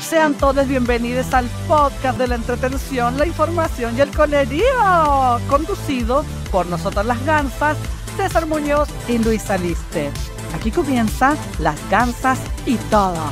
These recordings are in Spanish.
Sean todos bienvenidos al podcast de la entretención, la información y el conerío conducido por nosotras las gansas, César Muñoz y Luis Aliste. Aquí comienzan las gansas y todo.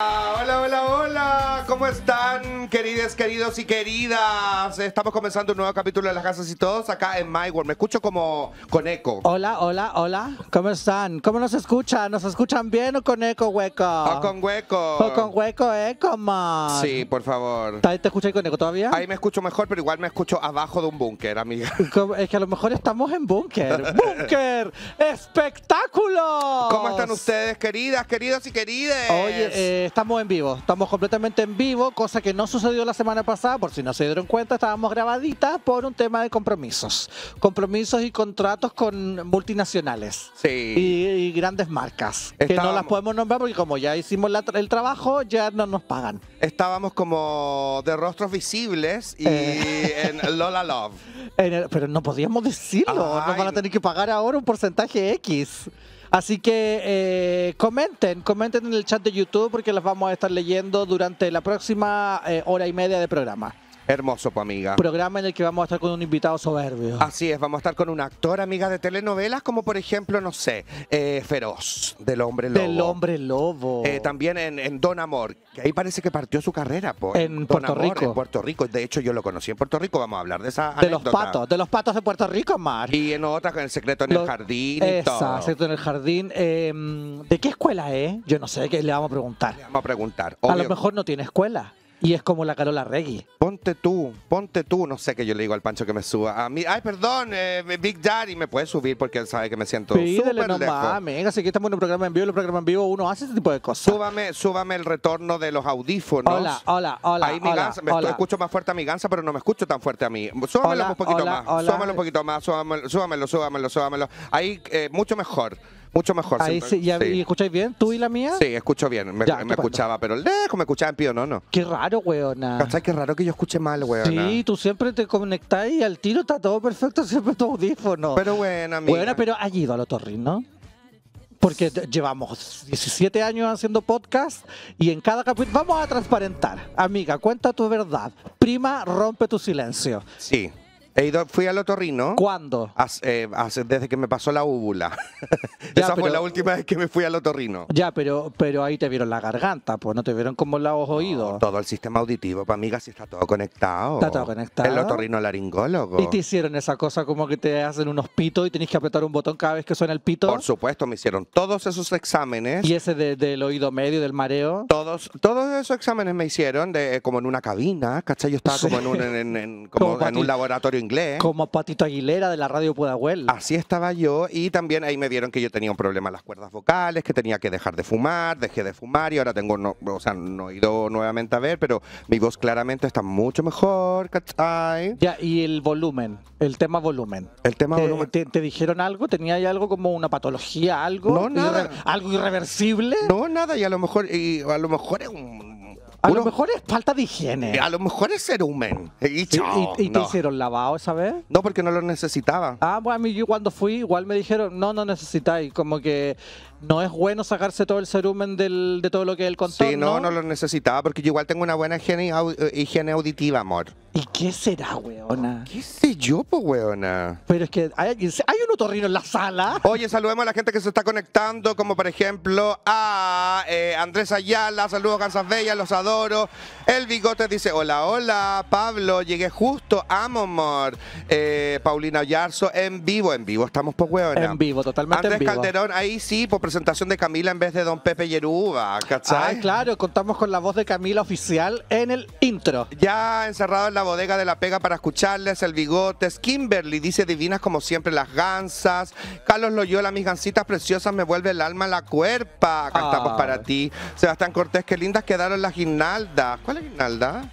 Hola, hola, hola, ¿cómo están? queridos, queridas, queridos y queridas? Estamos comenzando un nuevo capítulo de Las Casas y Todos acá en My World. Me escucho como con eco. Hola, hola, hola. ¿Cómo están? ¿Cómo nos escuchan? ¿Nos escuchan bien o con eco, hueco? O con hueco. O con hueco, eh. ¿Cómo? Sí, por favor. ¿Te escuchas con eco todavía? Ahí me escucho mejor, pero igual me escucho abajo de un búnker, amiga. Es que a lo mejor estamos en búnker. ¡Búnker! ¡Espectáculo! ¿Cómo están ustedes, queridas, queridos y queridas? Oye, eh, estamos en vivo. Estamos completamente en vivo, cosa que no sucedió la semana pasada, por si no se dieron cuenta, estábamos grabaditas por un tema de compromisos. Compromisos y contratos con multinacionales. Y, grandes marcas. que no las podemos nombrar porque como ya hicimos el trabajo, ya no nos pagan. Estábamos como de rostros visibles y eh. en Lola Love. pero no podíamos decirlo. nos van a tener que pagar ahora un porcentaje X. Así que eh, comenten, comenten en el chat de YouTube porque las vamos a estar leyendo durante la próxima eh, hora y media de programa. Hermoso, pues, amiga. Programa en el que vamos a estar con un invitado soberbio. Así es, vamos a estar con un actor, amiga de telenovelas, como por ejemplo, no sé, eh, Feroz, del Hombre Lobo. Del Hombre Lobo. Eh, también en, Don Amor, que ahí parece que partió su carrera. pues. en Puerto Rico. En Puerto Rico. De hecho, yo lo conocí en Puerto Rico, vamos a hablar de esa De los patos, de los patos de Puerto Rico, Mar. Y en otras, con El Secreto en el Jardín y Secreto en el Jardín. Em, ¿De qué escuela es? Yo no sé, ¿qué le vamos a preguntar? Le vamos a preguntar. A lo mejor no tiene escuela. Y es como la Carola Reggie. Ponte tú, ponte tú. No sé qué yo le digo al Pancho que me suba. A mí, ay, perdón, eh, Big Daddy me puede subir porque él sabe que me siento Pídele no mames. si aquí estamos en un programa en vivo. En el programa en vivo uno hace ese tipo de cosas. Súbame, súbame el retorno de los audífonos. Hola, hola, hola. Ahí mi ganza, me escucho más fuerte a mi ganza, pero no me escucho tan fuerte a mí. Súbamelo un poquito más. Súbamelo un poquito más. Súbamelo, súbamelo, súbamelo, Ahí, eh, mucho mejor. Mucho mejor. Ahí sí, ¿y, escucháis bien? ¿Tú y la mía? Sí, escucho bien. Me, escuchaba, pero el dejo me escuchaba en pío, no, no. Qué raro, weona. ¿Cachai? Qué raro que yo escuche mal, weona. Sí, tú siempre te conectáis y al tiro está todo perfecto, siempre tu audífono. Pero bueno, amiga. Bueno, pero has ido Lo torrido ¿no? Porque llevamos 17 años haciendo podcast y en cada capítulo vamos a transparentar. Amiga, cuenta tu verdad. Prima, rompe tu silencio. Sí fui al otorrino. ¿Cuándo? Eh, desde que me pasó la úvula. Esa fue la última vez que me fui al otorrino. Ya, pero, pero ahí te vieron la garganta, pues no te vieron como los oídos. Todo el sistema auditivo, para mí casi está todo conectado. Está todo conectado. El otorrino laringólogo. y te hicieron esa cosa como que te hacen unos pitos y tienes que apretar un botón cada vez que suena el pito. Por supuesto, me hicieron todos esos exámenes. Y ese del oído medio, del mareo. Todos, todos esos exámenes me hicieron de, eh, como en una cabina, ¿cachai? Yo estaba como en un, como en un laboratorio inglés. Como Patito Aguilera de la radio Pudahuel. Así estaba yo y también ahí me vieron que yo tenía un problema en las cuerdas vocales, que tenía que dejar de fumar, dejé de fumar y ahora tengo, no, o sea, no he ido nuevamente a ver, pero mi voz claramente está mucho mejor, ¿cachai? Ya, y el volumen, el tema volumen. El tema ¿Te, volumen. Te, dijeron algo? ¿Tenía algo como una patología, algo? No, nada. ¿Algo irreversible? No, nada, y a lo mejor, y a lo mejor es un a lo mejor es falta de higiene. A lo mejor es serumen. Y, te hicieron lavado esa vez? No, porque no lo necesitaba. Ah, bueno, a mí yo cuando fui igual me dijeron, no, no necesitáis. Como que no es bueno sacarse todo el serumen de todo lo que es el contorno. Sí, no, no, no lo necesitaba porque yo igual tengo una buena higiene, eh, higiene auditiva, amor. ¿Y qué será, weona? ¿Qué sé yo, po, weona? Pero es que hay, hay un otorrino en la sala. Oye, saludemos a la gente que se está conectando, como por ejemplo a eh, Andrés Ayala, saludos Gansas Bella, los adoro. El Bigote dice, hola, hola, Pablo, llegué justo, amo, amor. Eh, Paulina Yarzo, en vivo, en vivo estamos, po, weona. En vivo, totalmente Andrés Calderón, ahí sí, por presentación de Camila en vez de Don Pepe Yeruba, ¿cachai? Ah, claro, contamos con la voz de Camila oficial en el intro. Ya encerrado en la bodega de la pega para escucharles. El bigote, Kimberly dice divinas como siempre las gansas. Carlos Loyola, mis gansitas preciosas me vuelve el alma la cuerpa. cantamos ah. para ti. Sebastián Cortés, qué lindas quedaron las guinaldas. ¿Cuál es guinalda?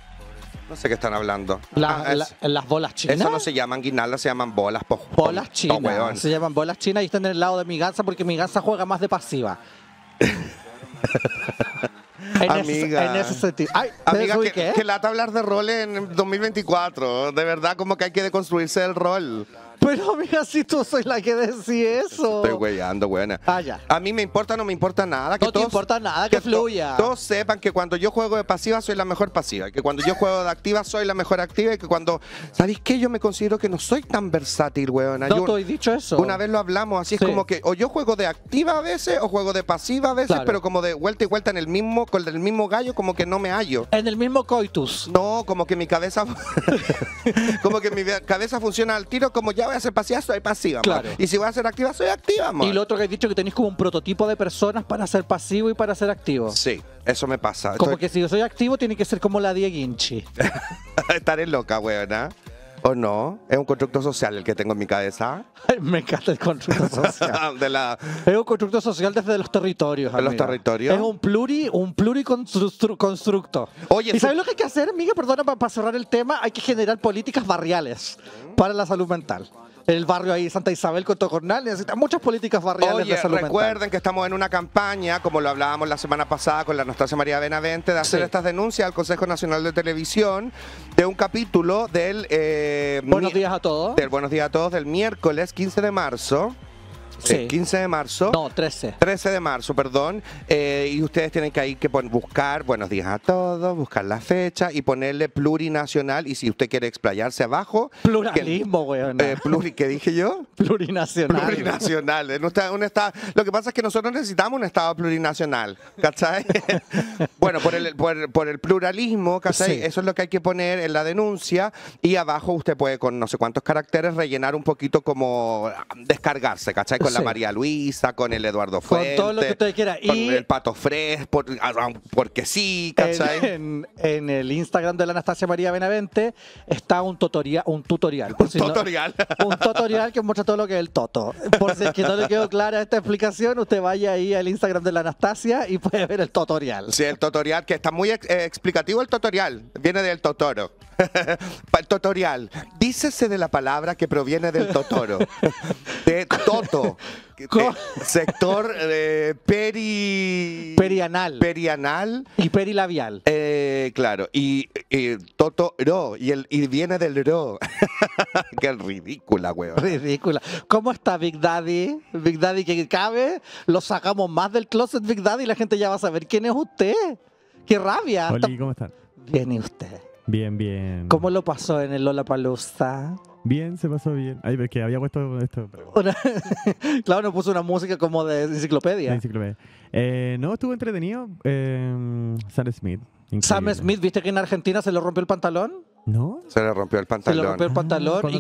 No sé qué están hablando. La, ah, las bolas chinas. Eso no se llaman guinaldas, se llaman bolas. bolas chinas. se llaman bolas chinas y están en el lado de mi gansa porque mi gansa juega más de pasiva. En amiga. Ese, en ese sentido. que, la lata hablar de rol en 2024. De verdad, como que hay que deconstruirse el rol. Pero mira, si tú soy la que decía eso. Estoy weyando, buena. Ah, A mí me importa, no me importa nada. Que no te importa nada, que, fluya. todos sepan que cuando yo juego de pasiva soy la mejor pasiva, que cuando yo juego de activa soy la mejor activa y que cuando... ¿Sabéis qué? Yo me considero que no soy tan versátil, weona. No, te he dicho eso. Una vez lo hablamos, así es como que o yo juego de activa a veces o juego de pasiva a veces, pero como de vuelta y vuelta en el mismo, con el mismo gallo, como que no me hallo. En el mismo coitus. No, como que mi cabeza... como que mi cabeza funciona al tiro como ya voy a ser pasiva, soy pasiva. Y si voy a ser activa, soy activa. Y lo otro que has dicho que tenéis como un prototipo de personas para ser pasivo y para ser activo. Sí, eso me pasa. Como que si yo soy activo, tiene que ser como la Dieguinchi. Estaré loca, weón, ¿eh? ¿O no? Es un constructo social el que tengo en mi cabeza. Me encanta el constructo social. Es un constructo social desde los territorios. De los territorios. Es un pluri, un pluriconstructo. Oye, ¿Y sabes lo que hay que hacer, Miguel? Perdona, para cerrar el tema, hay que generar políticas barriales para la salud mental el barrio ahí Santa Isabel, Cotocornal, necesitan muchas políticas barriales de salud recuerden que estamos en una campaña, como lo hablábamos la semana pasada con la Anastasia María Benavente, de hacer estas denuncias al Consejo Nacional de Televisión de un capítulo del... Eh, Buenos días a todos. Del Buenos días a todos del miércoles 15 de marzo. 15 de marzo. No, 13. 13 de marzo, perdón. Eh, y ustedes tienen que ahí que buscar buenos días a todos, buscar la fecha y ponerle plurinacional. Y si usted quiere explayarse abajo. Pluralismo, güey. Eh, ¿Qué dije yo? Plurinacional. Plurinacional. lo que pasa es que nosotros necesitamos un Estado plurinacional. ¿Cachai? bueno, por el, por, el pluralismo, ¿cachai? Eso es lo que hay que poner en la denuncia. Y abajo usted puede, con no sé cuántos caracteres, rellenar un poquito como ah, descargarse, ¿cachai? con la María Luisa, con el Eduardo Fuentes. Con todo lo que usted quiera. Con el Pato fresco, porque sí, ¿cachai? En, el Instagram de la Anastasia María Benavente está un, tutorial. un tutorial. un tutorial que muestra todo lo que es el toto. Por si que no le quedó clara esta explicación, usted vaya ahí al Instagram de la Anastasia y puede ver el tutorial. Sí, el tutorial, que está muy eh, explicativo el tutorial. Viene del Totoro. El Tutorial. Dícese de la palabra que proviene del totoro. De toto. sector eh, peri... Perianal. Perianal. Y perilabial. Eh, claro. Y, y totoro. Y, el, viene del ro. Qué ridícula, weón. Ridícula. ¿Cómo está Big Daddy? Big Daddy que cabe. Lo sacamos más del closet Big Daddy y la gente ya va a saber quién es usted. ¡Qué rabia! Viene ¿cómo están? usted? Bien, bien. ¿Cómo lo pasó en el Lola Palusa? Bien, se pasó bien. Ay, que había puesto esto. claro, no puso una música como de enciclopedia. De enciclopedia. Eh, no, estuvo entretenido. Em, Sam Smith. Sam Smith, ¿viste que en Argentina se le rompió el pantalón? ¿No? Se le rompió el pantalón. Se le rompió el ah, pantalón y,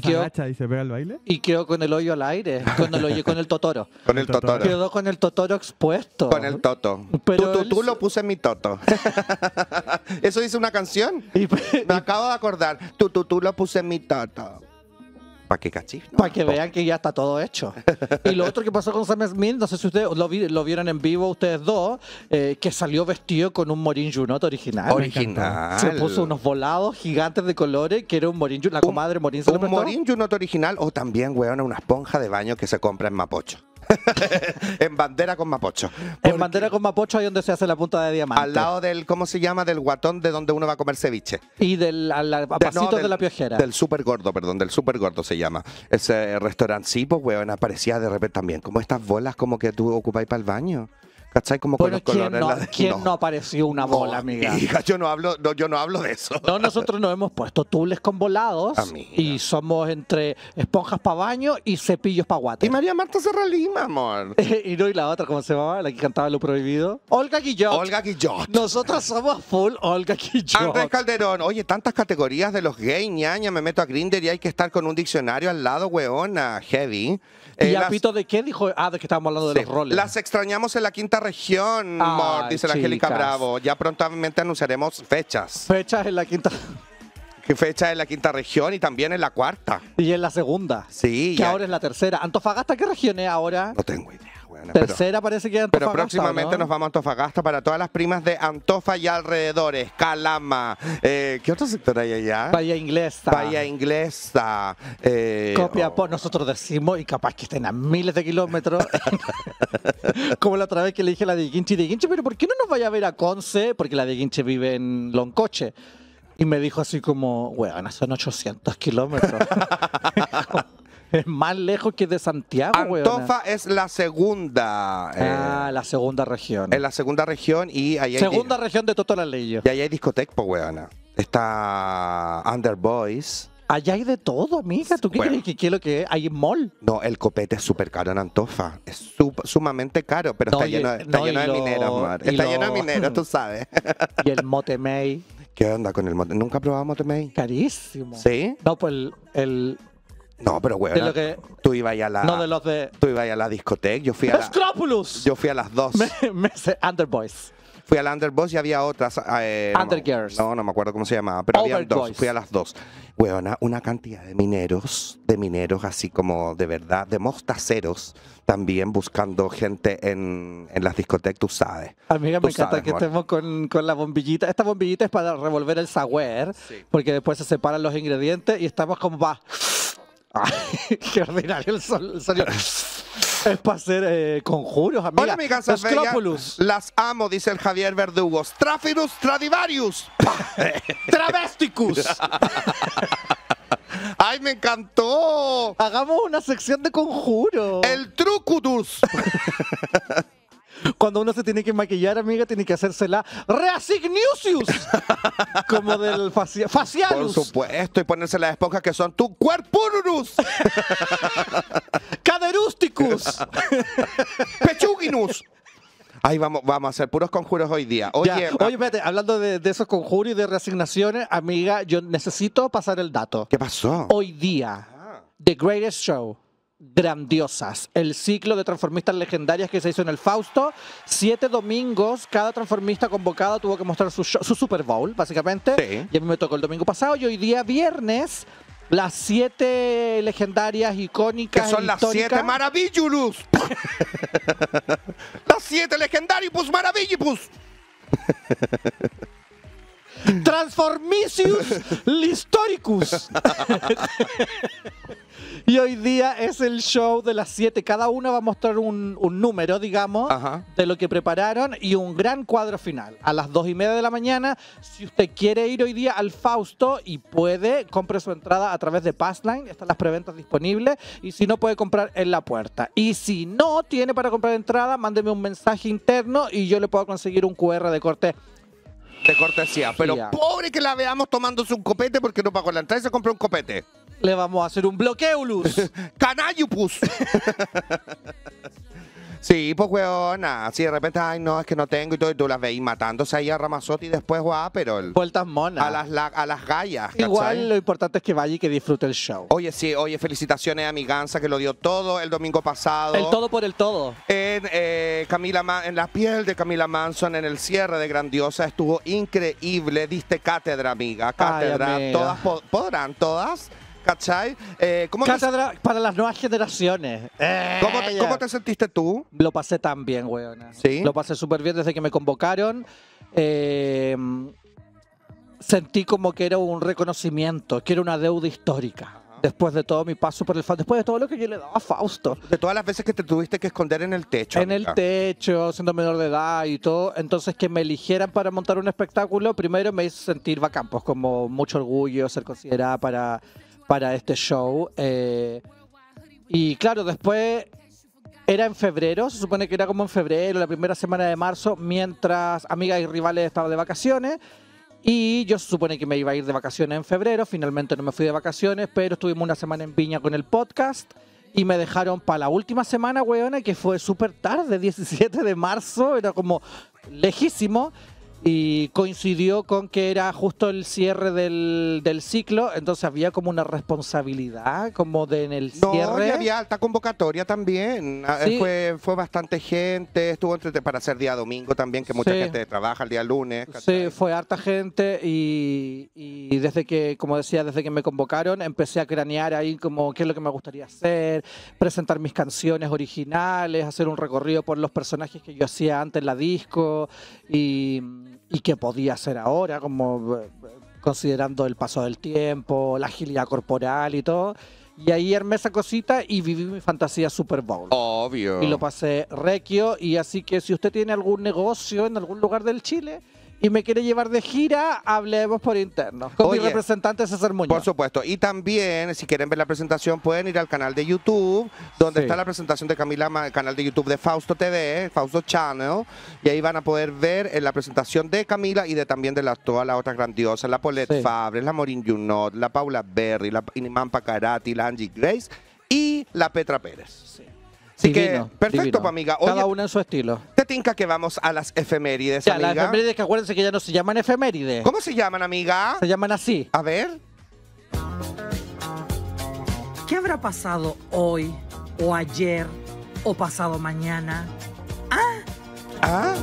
quedó, con el hoyo al aire, con el con el totoro. con el totoro. Quedó con el totoro expuesto. Con el toto. Pero tú, lo puse en mi toto. ¿Eso dice una canción? Pues, Me acabo de acordar. Tú, tú, lo puse en mi toto. Para que cachis. Para que vean que ya está todo hecho. y lo otro que pasó con Sam Smith, no sé si ustedes lo, vieron en vivo ustedes dos, eh, que salió vestido con un Morin Junot original. Original. Se puso unos volados gigantes de colores, que era un Morin Junot. La comadre Morin Un, un Morin Junot original o también, weón, una esponja de baño que se compra en Mapocho. en bandera con mapocho. en bandera con mapocho ahí donde se hace la punta de diamante. Al lado del, ¿cómo se llama? Del guatón de donde uno va a comer ceviche. Y del a, de, de la piojera. Del super gordo, perdón, del super gordo se llama. Ese restaurant sí, pues, weón, aparecía de repente también. Como estas bolas como que tú ocupáis para el baño. ¿Cachai? cómo con ¿quién, no, apareció una bola, amiga? Hija, yo no hablo, yo no hablo de eso. No, nosotros nos hemos puesto tubles con volados y somos entre esponjas para baño y cepillos para guate. Y María Marta Serralima, amor. Y no, y la otra, ¿cómo se llamaba? La que cantaba Lo Prohibido. Olga Guillot. Olga Guillot. Nosotras somos full Olga Andrés Calderón, oye, tantas categorías de los gay, ñaña, me meto a Grinder y hay que estar con un diccionario al lado, weona, heavy. ¿Y eh, a pito de qué dijo? Ah, de que estábamos hablando de los roles. Las extrañamos en la quinta región, dice la Angélica Bravo. Ya prontamente anunciaremos fechas. Fechas en la quinta qué fecha en la quinta región y también en la cuarta. Y en la segunda. Sí. Que ahora es la tercera. ¿Antofagasta qué región es ahora? No tengo idea. Tercera parece que Antofagasta. Pero próximamente nos vamos a Antofagasta para todas las primas de Antofa y alrededores. Calama. Eh, ¿Qué otro sector hay allá? Bahía Inglesa. Bahía Inglesa. Eh, Copia pues nosotros decimos, y capaz que estén a miles de kilómetros. Como la otra vez que le dije a la de Guinche de Guinche, pero ¿por qué no nos vaya a ver a Conce? Porque la de Guinche vive en Loncoche. Y me dijo así como, weón, son 800 kilómetros. Es más lejos que de Santiago, Antofa es la segunda. ah, eh, la segunda región. Es la segunda región y ahí hay. Segunda región de leyes. Y ahí hay discoteca, pues, Está Underboys. Allá hay de todo, amiga. ¿Tú qué quieres? crees que es lo que Hay mall. No, el copete es súper caro en Antofa. Es sumamente caro, pero está lleno, de- está lleno de mineros, Está lleno de mineros, tú sabes. Y el Mote ¿Qué onda con el mote? ¿Nunca probamos mote May? carísimo. ¿Sí? No, pues el- no, pero güey, tú ibas a la no de los de... tú ibas a la discoteca, yo fui a la, Yo fui a las dos. me, Underboys. Fui a la Underboys y había otras. Eh, No, no me acuerdo cómo se llamaba, pero había dos. Fui a las dos. Weona, una cantidad de mineros, de mineros así como de verdad, de mostaceros también buscando gente en, las discotecas, tú sabes. Amiga, mí me encanta que estemos con, la bombillita. Esta bombillita es para revolver el saguer, porque después se separan los ingredientes y estamos como va. qué ordinario el, sol, Es para hacer eh, conjuros, amigos. Hola, amigas Las amo, dice el Javier Verdugo. Trafirus Tradivarius Travesticus. ¡Ay, me encantó! Hagamos una sección de conjuros. El Trucutus. Cuando uno se tiene que maquillar, amiga, tiene que la reasignusius. como del facial. Por supuesto, y ponerse las esponjas que son tu cuerpurus. Caderusticus. Pechuginus. Ahí vamos, vamos a hacer puros conjuros hoy día. Oye, oye espérate, hablando de, esos conjuros y de reasignaciones, amiga, yo necesito pasar el dato. ¿Qué pasó? Hoy día, ah. The Greatest Show grandiosas. El ciclo de transformistas legendarias que se hizo en el Fausto. Siete domingos, cada transformista convocado tuvo que mostrar su, Super Bowl, básicamente. Sí. Y a mí me tocó el domingo pasado y hoy día viernes. Las siete legendarias icónicas. Que son e las siete maravillulus. las siete legendarios maravillipus. Transformicius Listoricus. y hoy día es el show de las 7. Cada una va a mostrar un, número, digamos, de lo que prepararon y un gran cuadro final. A las 2 y media de la mañana, si usted quiere ir hoy día al Fausto y puede, compre su entrada a través de Passline. Están las preventas disponibles. Y si no, puede comprar en la puerta. Y si no tiene para comprar entrada, mándeme un mensaje interno y yo le puedo conseguir un QR de corte de cortesía. Pero pobre que la veamos tomándose un copete porque no pagó la entrada y se compró un copete. Le vamos a hacer un bloqueo, Luz. ¡Canallupus! Sí, pues, weona. Si de repente, ay, no, es que no tengo y todo, y tú las veis matándose ahí a Ramazotti y después, guau, pero. monas. A las, a las gallas. Igual lo importante es que vaya y que disfrute el show. Oye, sí, oye, felicitaciones a mi que lo dio todo el domingo pasado. El todo por el todo. En, eh, Camila en la piel de Camila Manson, en el cierre de Grandiosa, estuvo increíble. Diste cátedra, amiga. Cátedra. Todas podrán, todas. ¿Cachai? Eh, para las nuevas generaciones. Eh, ¿Cómo, te, sentiste tú? Lo pasé tan bien, weona. ¿Sí? Lo pasé súper bien desde que me convocaron. Eh, sentí como que era un reconocimiento, que era una deuda histórica. Después de todo mi paso por el fan, después de todo lo que yo le daba a Fausto. De todas las veces que te tuviste que esconder en el techo. En el techo, siendo menor de edad y todo. Entonces, que me eligieran para montar un espectáculo, primero me hizo sentir bacán, pues como mucho orgullo, ser considerada para para este show. Eh, y claro, después era en febrero, se supone que era como en febrero, la primera semana de marzo, mientras Amigas y Rivales estaban de vacaciones. Y yo se supone que me iba a ir de vacaciones en febrero, finalmente no me fui de vacaciones, pero estuvimos una semana en Viña con el podcast. Y me dejaron para la última semana, weona, que fue súper tarde, 17 de marzo, era como lejísimo y coincidió con que era justo el cierre del, del, ciclo, entonces había como una responsabilidad como de en el cierre. había alta convocatoria también, ah, fue, fue bastante gente, estuvo entre, para hacer día domingo también, que mucha gente trabaja el día lunes. Sí, fue harta gente y, y, desde que, como decía, desde que me convocaron empecé a cranear ahí como qué es lo que me gustaría hacer, presentar mis canciones originales, hacer un recorrido por los personajes que yo hacía antes en la disco y y que podía hacer ahora, como eh, considerando el paso del tiempo, la agilidad corporal y todo. Y ahí armé esa cosita y viví mi fantasía Super Bowl. Obvio. Y lo pasé requio. Y así que si usted tiene algún negocio en algún lugar del Chile, y me quiere llevar de gira, hablemos por interno. Con mi representante César Muñoz. Por supuesto. Y también, si quieren ver la presentación, pueden ir al canal de YouTube, donde está la presentación de Camila, el canal de YouTube de Fausto TV, Fausto Channel. Y ahí van a poder ver eh, la presentación de Camila y de también de las todas las otras grandiosas, la Paulette Fabres, la Morin Junot, la Paula Berry, la Inimampa Karati, la Angie Grace y la Petra Pérez. Así que, perfecto, amiga. Cada una en su estilo. Te tinca que vamos a las efemérides, ya, las efemérides que acuérdense que ya no se llaman efemérides. ¿Cómo se llaman, amiga? Se llaman así. A ver. ¿Qué habrá pasado hoy, o ayer, o pasado mañana? Ah. Ah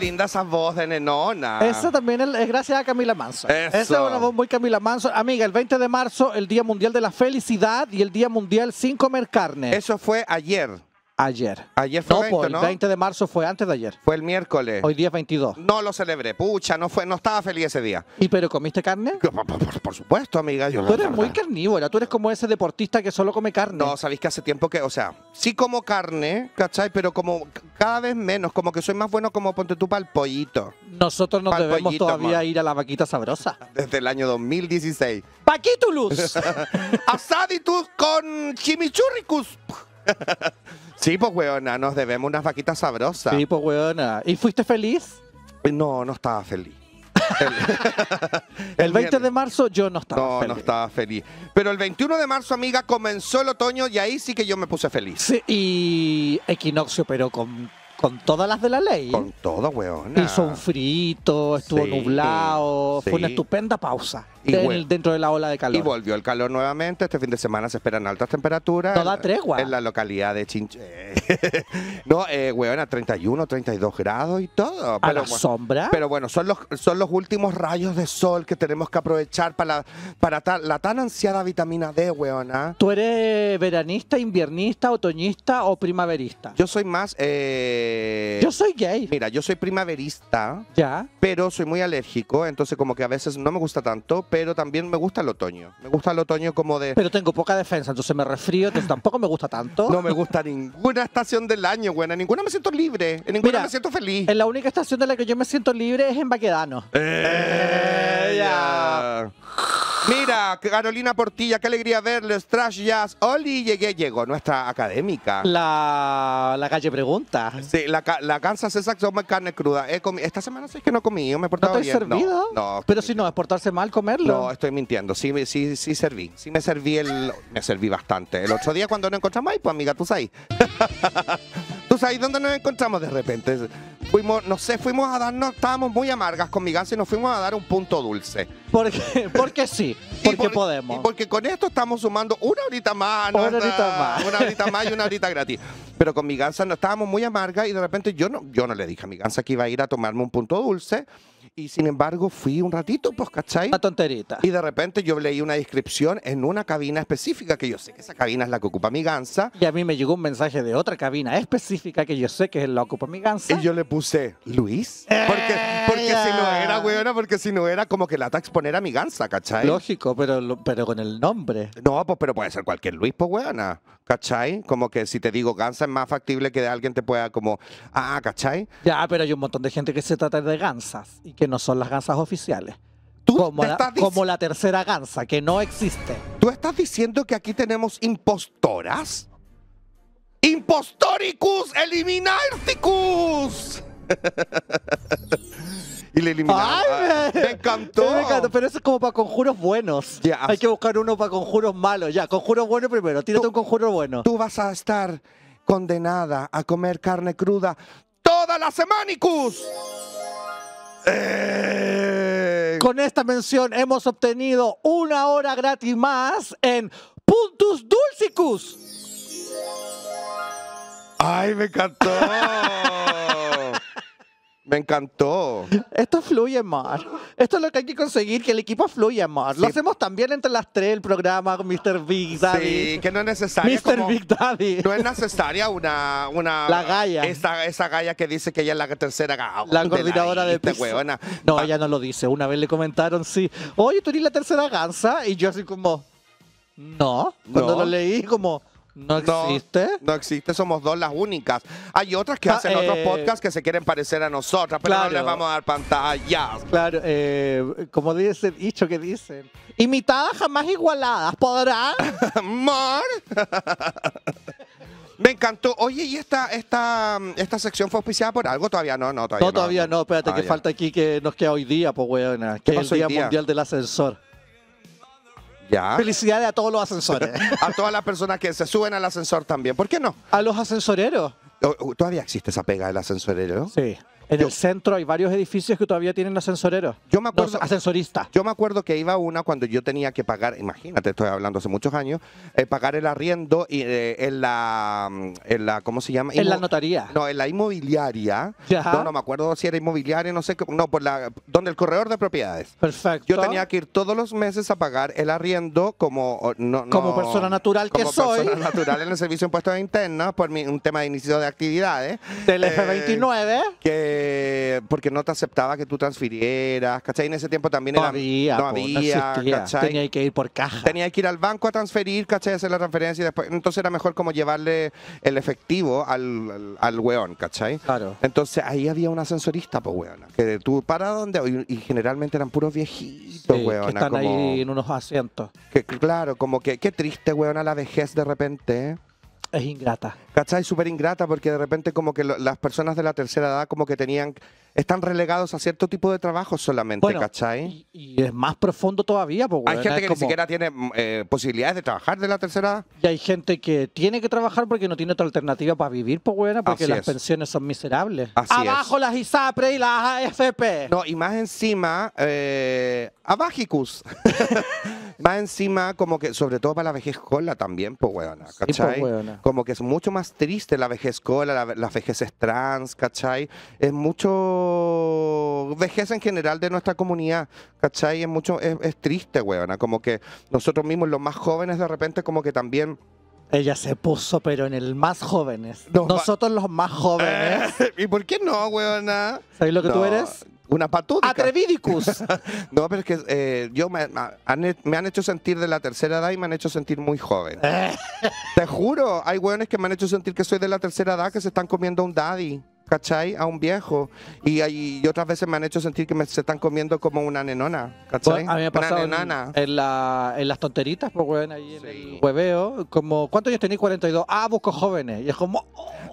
linda esa voz de nenona. Esa también es gracias a Camila Manso. Esa es una voz muy Camila Manso. Amiga, el 20 de marzo, el Día Mundial de la Felicidad y el Día Mundial sin comer carne. Eso fue ayer. Ayer. Ayer fue no, 20, el 20 de marzo fue antes de ayer. Fue el miércoles. Hoy día es 22. No lo celebré, pucha, no fue, no estaba feliz ese día. ¿Y pero comiste carne? Por, supuesto, amiga. tú eres muy carnívora, tú eres como ese deportista que solo come carne. No, sabéis que hace tiempo que, o sea, sí como carne, ¿cachai? Pero como cada vez menos, como que soy más bueno como ponte tú para el pollito. Nosotros no debemos todavía ir a la vaquita sabrosa. Desde el año 2016. ¡Paquitulus! ¡Asaditus con chimichurricus sí, pues, weona, nos debemos unas vaquitas sabrosas. Sí, pues, weona. ¿Y fuiste feliz? No, no estaba feliz. el, 20 de marzo yo no estaba feliz. No, no estaba feliz. Pero el 21 de marzo, amiga, comenzó el otoño y ahí sí que yo me puse feliz. Sí, y equinoccio, pero con, todas las de la ley. Con todo, weona. Hizo un frito, estuvo nublado. Fue una estupenda pausa dentro de la ola de calor. Y volvió el calor nuevamente. Este fin de semana se esperan altas temperaturas. Toda en, tregua. En la localidad de Chinche. no, eh, a 31, 32 grados y todo. a la sombra. Pero bueno, son los, son los últimos rayos de sol que tenemos que aprovechar para, la, para la tan ansiada vitamina D, weona. ¿Tú eres veranista, inviernista, otoñista o primaverista? Yo soy más. Eh, yo soy gay. Mira, yo soy primaverista. Ya. Pero soy muy alérgico, entonces como que a veces no me gusta tanto pero también me gusta el otoño. Me gusta el otoño como de... Pero tengo poca defensa, entonces me resfrío, entonces tampoco me gusta tanto. No me gusta ninguna estación del año, buena. Ninguna me siento libre, en ninguna me siento feliz. En la única estación de la que yo me siento libre es en Baquedano. Eh, Mira, Carolina Portilla, qué alegría verles. Trash Jazz. Oli, llegué, llegó nuestra académica. La, la calle pregunta. Sí, la, la Kansas es carne cruda. Esta semana sí que no comí, yo me he portado ¿No te bien. servido? No, Pero si no, es portarse mal comerlo. No, estoy mintiendo. Sí, sí, sí serví. Sí me serví el... Me serví bastante. El otro día cuando nos encontramos ahí, pues amiga, tú sabes. tú sabes dónde nos encontramos de repente fuimos, no sé, fuimos a darnos, estábamos muy amargas con mi ganso y nos fuimos a dar un punto dulce. Porque, porque sí, porque podemos. porque con esto estamos sumando una horita más. Una horita más. Una horita más y una horita gratis. Pero con mi ganza no, estábamos muy amargas y de repente yo no, yo no le dije a mi gansa que iba a ir a tomarme un punto dulce. Y sin embargo, fui un ratito, pues, ¿cachai? Una tonterita. Y de repente yo leí una descripción en una cabina específica, que yo sé que esa cabina es la que ocupa mi gansa. Y a mí me llegó un mensaje de otra cabina específica que yo sé que es la que ocupa mi gansa. Y yo le puse, ¿Luis? Eh, porque, porque si no era, weona, porque si no era como que tax poner a mi gansa, ¿cachai? Lógico, pero, pero con el nombre. No, pues, pero puede ser cualquier Luis, pues, weona. ¿Cachai? Como que si te digo gansa es más factible que de alguien te pueda como, ah, ¿cachai? Ya, pero hay un montón de gente que se trata de gansas y que no son las gansas oficiales. ¿Tú como, la, como la tercera gansa, que no existe. ¿Tú estás diciendo que aquí tenemos impostoras? ¡Impostoricus eliminarticus! y le eliminamos. Ah, me, encantó. Pero eso es como para conjuros buenos. Hay que buscar uno para conjuros malos. Ya, conjuros buenos primero. Tírate un conjuro bueno. Tú vas a estar condenada a comer carne cruda toda la semanicus. Eh. Con esta mención hemos obtenido una hora gratis más en Puntus Dulcicus. ¡Ay, me encantó! Me encantó. Esto fluye más. Esto es lo que hay que conseguir, que el equipo fluya más. Lo hacemos también entre las tres, el programa Mr. Big Daddy. Sí, que no es necesario. Mr. Big Daddy. No es necesaria una... una la galla. Esa, esa galla que dice que ella es la tercera galla. La coordinadora de, de No, ella no lo dice. Una vez le comentaron, sí. Oye, tú eres la tercera gansa. Y yo así como... No. Cuando lo leí, como... No existe. No, existe, somos dos las únicas. Hay otras que ah, hacen otros eh, podcasts que se quieren parecer a nosotras, pero no les vamos a dar pantalla. Claro, eh, como dice el dicho que dicen, imitadas jamás igualadas, ¿podrá? Mor. Me encantó. Oye, ¿y esta, esta, esta sección fue auspiciada por algo? Todavía no, no, todavía no. todavía no, espérate, ah, que falta aquí que nos queda hoy día, pues, weón. que es el día Mundial del Ascensor. Felicidades a todos los ascensores. a todas las personas que se suben al ascensor también. ¿Por qué no? A los ascensoreros. Oh, oh, ¿Todavía existe esa pega del ascensorero? Sí. En el centro hay varios edificios que todavía tienen ascensoreros. Yo me acuerdo. ascensorista. Yo me acuerdo que iba una cuando yo tenía que pagar, imagínate, estoy hablando hace muchos años, eh, pagar el arriendo y, eh, en, la, mm, en la. ¿Cómo se llama? en la notaría. No, en la inmobiliaria. No, no me acuerdo si era inmobiliaria, no sé. No, por la. Donde el corredor de propiedades. Perfecto. Yo tenía que ir todos los meses a pagar el arriendo como. Oh, como persona natural que soy. Como persona natural en el servicio de impuestos internos por un tema de inicio de actividades. Del eh, F29. que eh, porque no te aceptaba que tú transfirieras, ¿cachai? En ese tiempo también no era, había, no había, no Tenía que ir por caja. Tenía que ir al banco a transferir, ¿cachai? Hacer la transferencia y después, entonces era mejor como llevarle el efectivo al, al, weón, ¿cachai? Claro. Entonces ahí había un ascensorista, pues, weona, que tú, ¿para dónde? Y, generalmente eran puros viejitos, weona. Que están ahí en unos asientos. Que, claro, como que, qué triste, a la vejez de repente, es ingrata. ¿Cachai? Súper ingrata porque de repente como que las personas de la tercera edad como que tenían, están relegados a cierto tipo de trabajo solamente, ¿cachai? Y, es más profundo todavía. Pues, hay gente que ni siquiera tiene mm, eh, posibilidades de trabajar de la tercera edad. Y hay gente que tiene que trabajar porque no tiene otra alternativa para vivir, pues, buena, porque las pensiones son miserables. abajo las ISAPRE y las AFP. No, y más encima, eh, abajicus. Va encima, como que, sobre todo para la vejez cola también, pues weona, pues, ¿cachai? Como que es mucho más triste la vejez cola, la, las vejeces trans, ¿cachai? Es mucho vejez en general de nuestra comunidad, ¿cachai? Es mucho, es, triste, weona. Como que nosotros mismos, los más jóvenes, de repente, como que también. Ella se puso, pero en el más jóvenes. Nosotros los más jóvenes. ¿Y por qué no, weona? ¿Sabes lo que tú eres? Una patúdica. Atrevidicus. no, pero es que eh, yo me, han, hecho sentir de la tercera edad y me han hecho sentir muy joven. Te juro, hay hueones que me han hecho sentir que soy de la tercera edad que se están comiendo a un daddy. ¿cachai? A un viejo. Y, hay, otras veces me han hecho sentir que me, se están comiendo como una nenona, ¿cachai? a mí me ha pasado en, las tonteritas, pues, weón, ahí en el hueveo. Como, ¿cuántos años tenéis? 42. Ah, busco jóvenes. Y es como... Oh,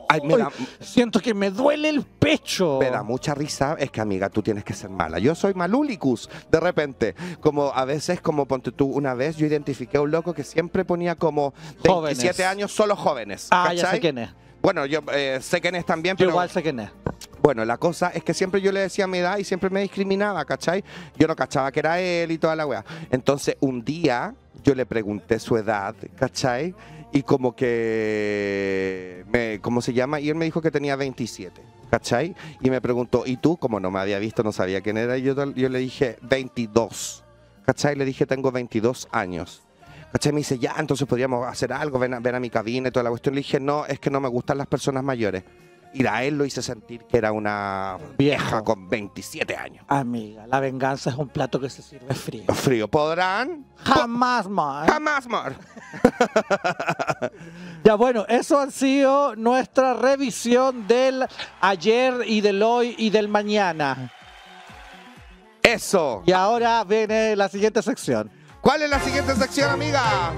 siento que me duele el pecho. Me da mucha risa. Es que, amiga, tú tienes que ser mala. Yo soy malulicus, de repente. Como a veces, como ponte tú, una vez yo identifiqué a un loco que siempre ponía como 27 años solo jóvenes. Ah, ya sé quién es. Bueno, yo eh, sé quién es también, pero. igual sé quién es. Bueno, la cosa es que siempre yo le decía mi edad y siempre me discriminaba, ¿cachai? Yo no cachaba que era él y toda la wea Entonces, un día yo le pregunté su edad, ¿cachai? y como que, me, ¿cómo se llama? Y él me dijo que tenía 27, ¿cachai? Y me preguntó, ¿y tú? Como no me había visto, no sabía quién era, y yo, yo le dije, 22, ¿cachai? Le dije, tengo 22 años. ¿Cachai? Me dice, ya, entonces podríamos hacer algo, ven a, ven a mi cabina y toda la cuestión. Le dije, no, es que no me gustan las personas mayores. Y a él lo hice sentir que era una vieja con 27 años. Amiga, la venganza es un plato que se sirve frío. Frío. ¿Podrán? Jamás más. Jamás más. ya bueno, eso ha sido nuestra revisión del ayer y del hoy y del mañana. Eso. Y ahora viene la siguiente sección. ¿Cuál es la siguiente sección, amiga?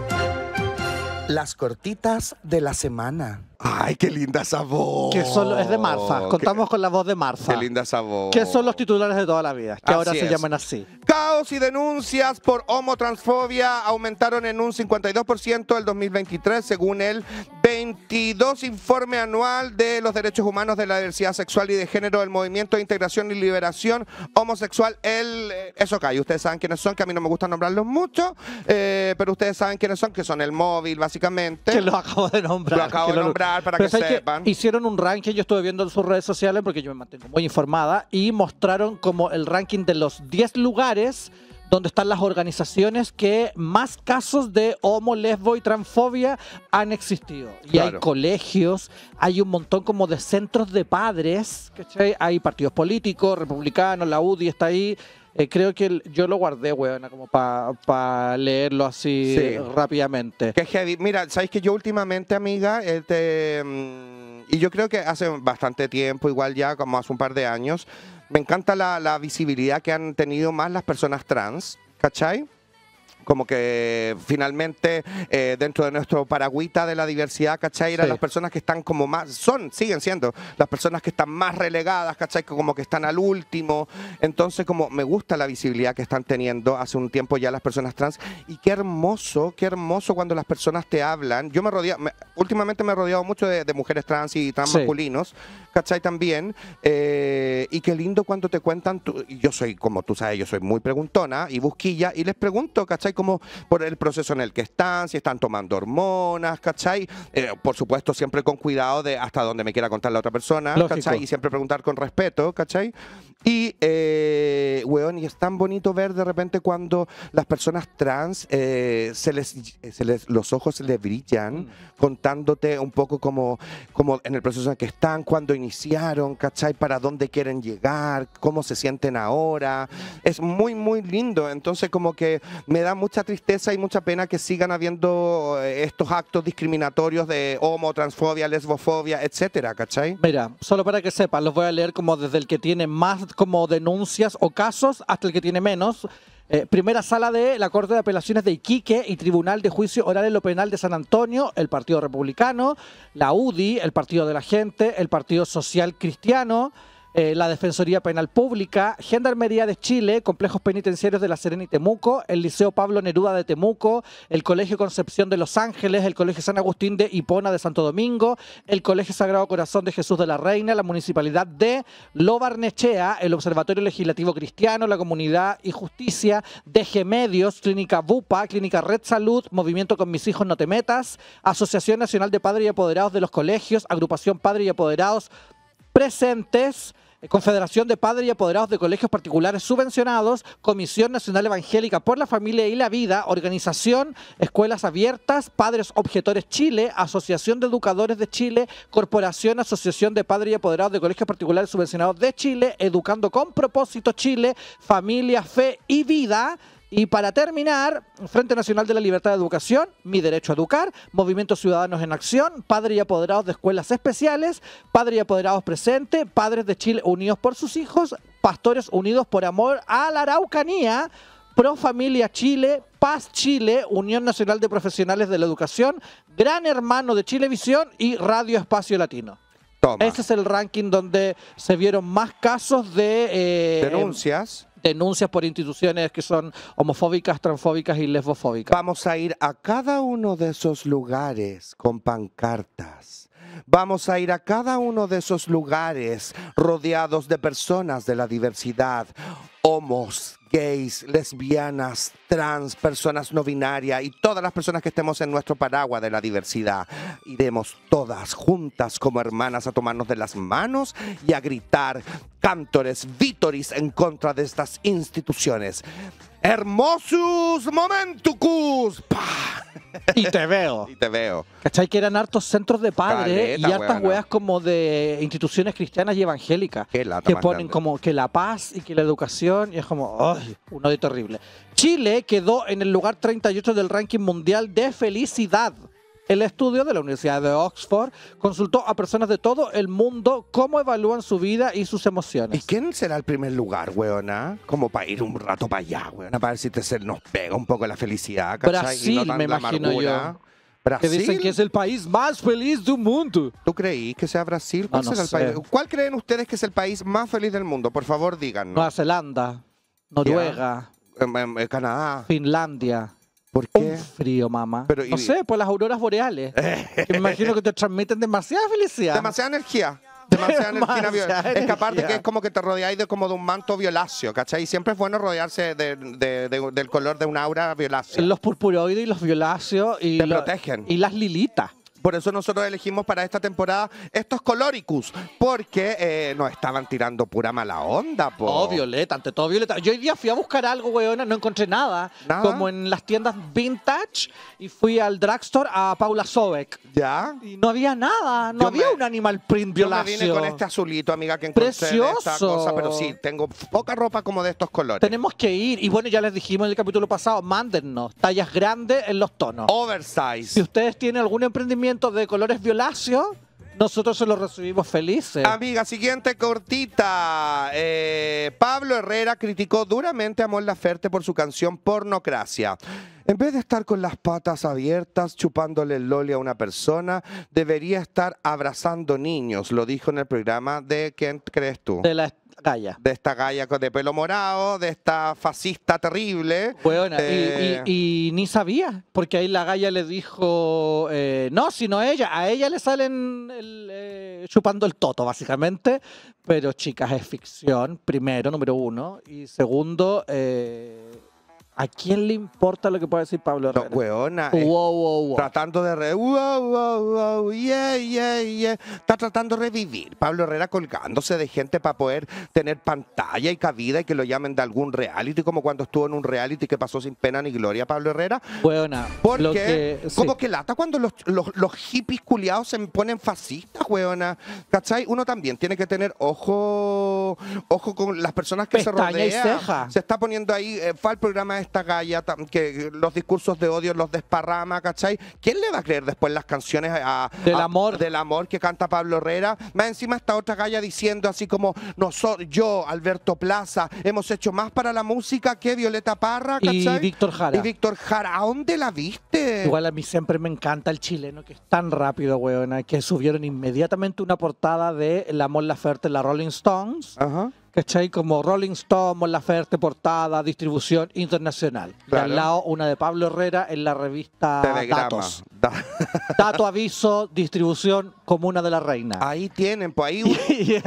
Las cortitas de la semana. Ay, qué linda sabor. Que solo es de Marfa. Contamos con la voz de Marfa. Qué linda voz. Que son los titulares de toda la vida, que ahora se llaman así. Caos y denuncias por homotransfobia aumentaron en un 52% el 2023, según el 22 informe anual de los derechos humanos de la diversidad sexual y de género del movimiento de integración y liberación homosexual, el eh, eso cae. Ustedes saben quiénes son, que a mí no me gusta nombrarlos mucho, eh, pero ustedes saben quiénes son, que son el móvil, básicamente. Que lo acabo de nombrar. Lo acabo de nombrar para que sepan. hicieron un ranking, yo estuve viendo en sus redes sociales porque yo me mantengo muy informada, y mostraron como el ranking de los 10 lugares donde están las organizaciones que más casos de homo, lesbo y transfobia han existido. Y hay colegios, hay un montón como de centros de padres, Hay partidos políticos, republicanos, la UDI está ahí. Eh, creo que yo lo guardé, weón, como para leerlo así rápidamente. Mira, ¿sabes que yo últimamente, amiga, este, mm, y yo creo que hace bastante tiempo, igual ya, como hace un par de años, me encanta la, visibilidad que han tenido más las personas trans, ¿cachai? Como que finalmente eh, dentro de nuestro paragüita de la diversidad, ¿cachai? Eran las personas que están como más, son, siguen siendo, las personas que están más relegadas, ¿cachai? como que están al último. Entonces, como me gusta la visibilidad que están teniendo hace un tiempo ya las personas trans. Y qué hermoso, qué hermoso cuando las personas te hablan. Yo me rodeo, últimamente me he rodeado mucho de, mujeres trans y trans masculinos, ¿cachai? También. Eh, y qué lindo cuando te cuentan, yo soy, como tú sabes, yo soy muy preguntona y busquilla y les pregunto, ¿cachai? Como por el proceso en el que están, si están tomando hormonas, ¿cachai? Eh, por supuesto, siempre con cuidado de hasta dónde me quiera contar la otra persona, ¿cachai? Y siempre preguntar con respeto, ¿cachai? Y, eh, weón, y es tan bonito ver de repente cuando las personas trans, se, les, se les, los ojos se les brillan mm. contándote un poco como, como en el proceso en el que están, cuando iniciaron, ¿cachai? Para dónde quieren llegar, cómo se sienten ahora. Es muy, muy lindo. Entonces, como que me da mucha tristeza y mucha pena que sigan habiendo eh, estos actos discriminatorios de homo, transfobia, lesbofobia, etcétera, ¿cachai? Mira, solo para que sepan, los voy a leer como desde el que tiene más como denuncias o casos hasta el que tiene menos. Eh, primera sala de la Corte de Apelaciones de Iquique y Tribunal de Juicio Oral en lo Penal de San Antonio, el Partido Republicano, la UDI, el Partido de la Gente, el Partido Social Cristiano, eh, la Defensoría Penal Pública, Gendarmería de Chile, Complejos Penitenciarios de La Serena y Temuco, el Liceo Pablo Neruda de Temuco, el Colegio Concepción de Los Ángeles, el Colegio San Agustín de Hipona de Santo Domingo, el Colegio Sagrado Corazón de Jesús de la Reina, la Municipalidad de Lobarnechea, el Observatorio Legislativo Cristiano, la Comunidad y Justicia, DG Medios, Clínica Bupa, Clínica Red Salud, Movimiento con mis hijos no te metas, Asociación Nacional de Padres y Apoderados de los Colegios, Agrupación Padres y Apoderados presentes. Eh, Confederación de Padres y Apoderados de Colegios Particulares Subvencionados, Comisión Nacional Evangélica por la Familia y la Vida, Organización Escuelas Abiertas, Padres Objetores Chile, Asociación de Educadores de Chile, Corporación Asociación de Padres y Apoderados de Colegios Particulares Subvencionados de Chile, Educando con Propósito Chile, Familia, Fe y Vida. Y para terminar, Frente Nacional de la Libertad de Educación, Mi Derecho a Educar, Movimiento Ciudadanos en Acción, Padres y Apoderados de Escuelas Especiales, Padres y Apoderados Presente, Padres de Chile Unidos por sus Hijos, Pastores Unidos por Amor a la Araucanía, Pro Familia Chile, Paz Chile, Unión Nacional de Profesionales de la Educación, Gran Hermano de Chilevisión y Radio Espacio Latino. Ese es el ranking donde se vieron más casos de... Eh, Denuncias denuncias por instituciones que son homofóbicas, transfóbicas y lesbofóbicas. Vamos a ir a cada uno de esos lugares con pancartas Vamos a ir a cada uno de esos lugares rodeados de personas de la diversidad, homos, gays, lesbianas, trans, personas no binarias y todas las personas que estemos en nuestro paraguas de la diversidad. Iremos todas juntas como hermanas a tomarnos de las manos y a gritar cántores, vítoris en contra de estas instituciones. Hermosus momentucus. Y te veo. Y te veo. ¿Cachai? Que eran hartos centros de padres y hartas weas como de instituciones cristianas y evangélicas. que ponen como que la paz y que la educación y es como, ¡ay! Un odio terrible. Chile quedó en el lugar 38 del ranking mundial de felicidad. El estudio de la Universidad de Oxford consultó a personas de todo el mundo cómo evalúan su vida y sus emociones. ¿Y quién será el primer lugar, weona? Como para ir un rato para allá, weona, para ver si te, nos pega un poco la felicidad, ¿cachai? Brasil, no me imagino yo. Brasil. Que dicen que es el país más feliz del mundo. ¿Tú creí que sea Brasil? ¿Cuál, no, no será el país? ¿Cuál creen ustedes que es el país más feliz del mundo? Por favor, díganos. Nueva Zelanda, Noruega, em, em, eh, Canadá, Finlandia. ¿Por qué? Un frío, mamá. No sé, por las auroras boreales. me imagino que te transmiten demasiada felicidad. Demasiada energía. Demasiada, energía, Es capaz de que es como que te rodeáis de como de un manto violáceo, ¿cachai? Y siempre es bueno rodearse del color de una aura violácea. Los purpuroides y los violáceos y, protegen. y las lilitas. Por eso nosotros elegimos para esta temporada estos coloricus, porque eh, nos estaban tirando pura mala onda, po. Oh, Violeta, ante todo Violeta. Yo hoy día fui a buscar algo, weona, no encontré nada. Como en las tiendas vintage, y fui al drugstore a Paula Sobek. ¿Ya? Y no había nada, no había un animal print violeta. Yo me vine con este azulito, amiga, que encontré Precioso. cosa, pero sí, tengo poca ropa como de estos colores. Tenemos que ir, y bueno, ya les dijimos en el capítulo pasado, mándennos tallas grandes en los tonos. Oversize. Si ustedes tienen algún emprendimiento de colores violáceos, nosotros se los recibimos felices. Amiga, siguiente cortita. Eh, Pablo Herrera criticó duramente a Mon Ferte por su canción Pornocracia. En vez de estar con las patas abiertas chupándole el loli a una persona, debería estar abrazando niños, lo dijo en el programa de ¿Quién crees tú? De la de esta galla de pelo morado, de esta fascista terrible. Bueno, eh, y, ni sabía, porque ahí la galla le dijo, eh, no, sino ella, a ella le salen eh, chupando el toto, básicamente, pero chicas, es ficción, primero, número uno, y segundo, ¿A quién le importa lo que pueda decir Pablo Herrera? No, weona. Tratando de... wow, wow, wow, yeah, yeah, Está tratando de revivir Pablo Herrera colgándose de gente para poder tener pantalla y cabida y que lo llamen de algún reality, como cuando estuvo en un reality que pasó sin pena ni gloria Pablo Herrera. Weona. Porque lo que, como que lata cuando los, los, hippies culiados se ponen fascistas, weona. ¿Cachai? Uno también tiene que tener ojo ojo con las personas que se rodean. Se está poniendo ahí, eh, fue el programa esta galla que los discursos de odio los desparrama, ¿cachai? ¿Quién le va a creer después las canciones del amor? Del amor que canta Pablo Herrera. Más encima está otra galla diciendo así como soy yo, Alberto Plaza, hemos hecho más para la música que Violeta Parra, ¿cachai? Y Víctor Jara. Y Víctor Jara, ¿a dónde la viste? Igual a mí siempre me encanta el chileno que es tan rápido, weón. Eh, que subieron inmediatamente una portada de El Amor, La Ferta de la Rolling Stones. Ajá ¿cachai? Como Rolling Stone, La Ferte portada, distribución internacional. De al lado una de Pablo Herrera en la revista Telegrama. Datos. aviso, distribución comuna de la reina. Ahí tienen, pues ahí...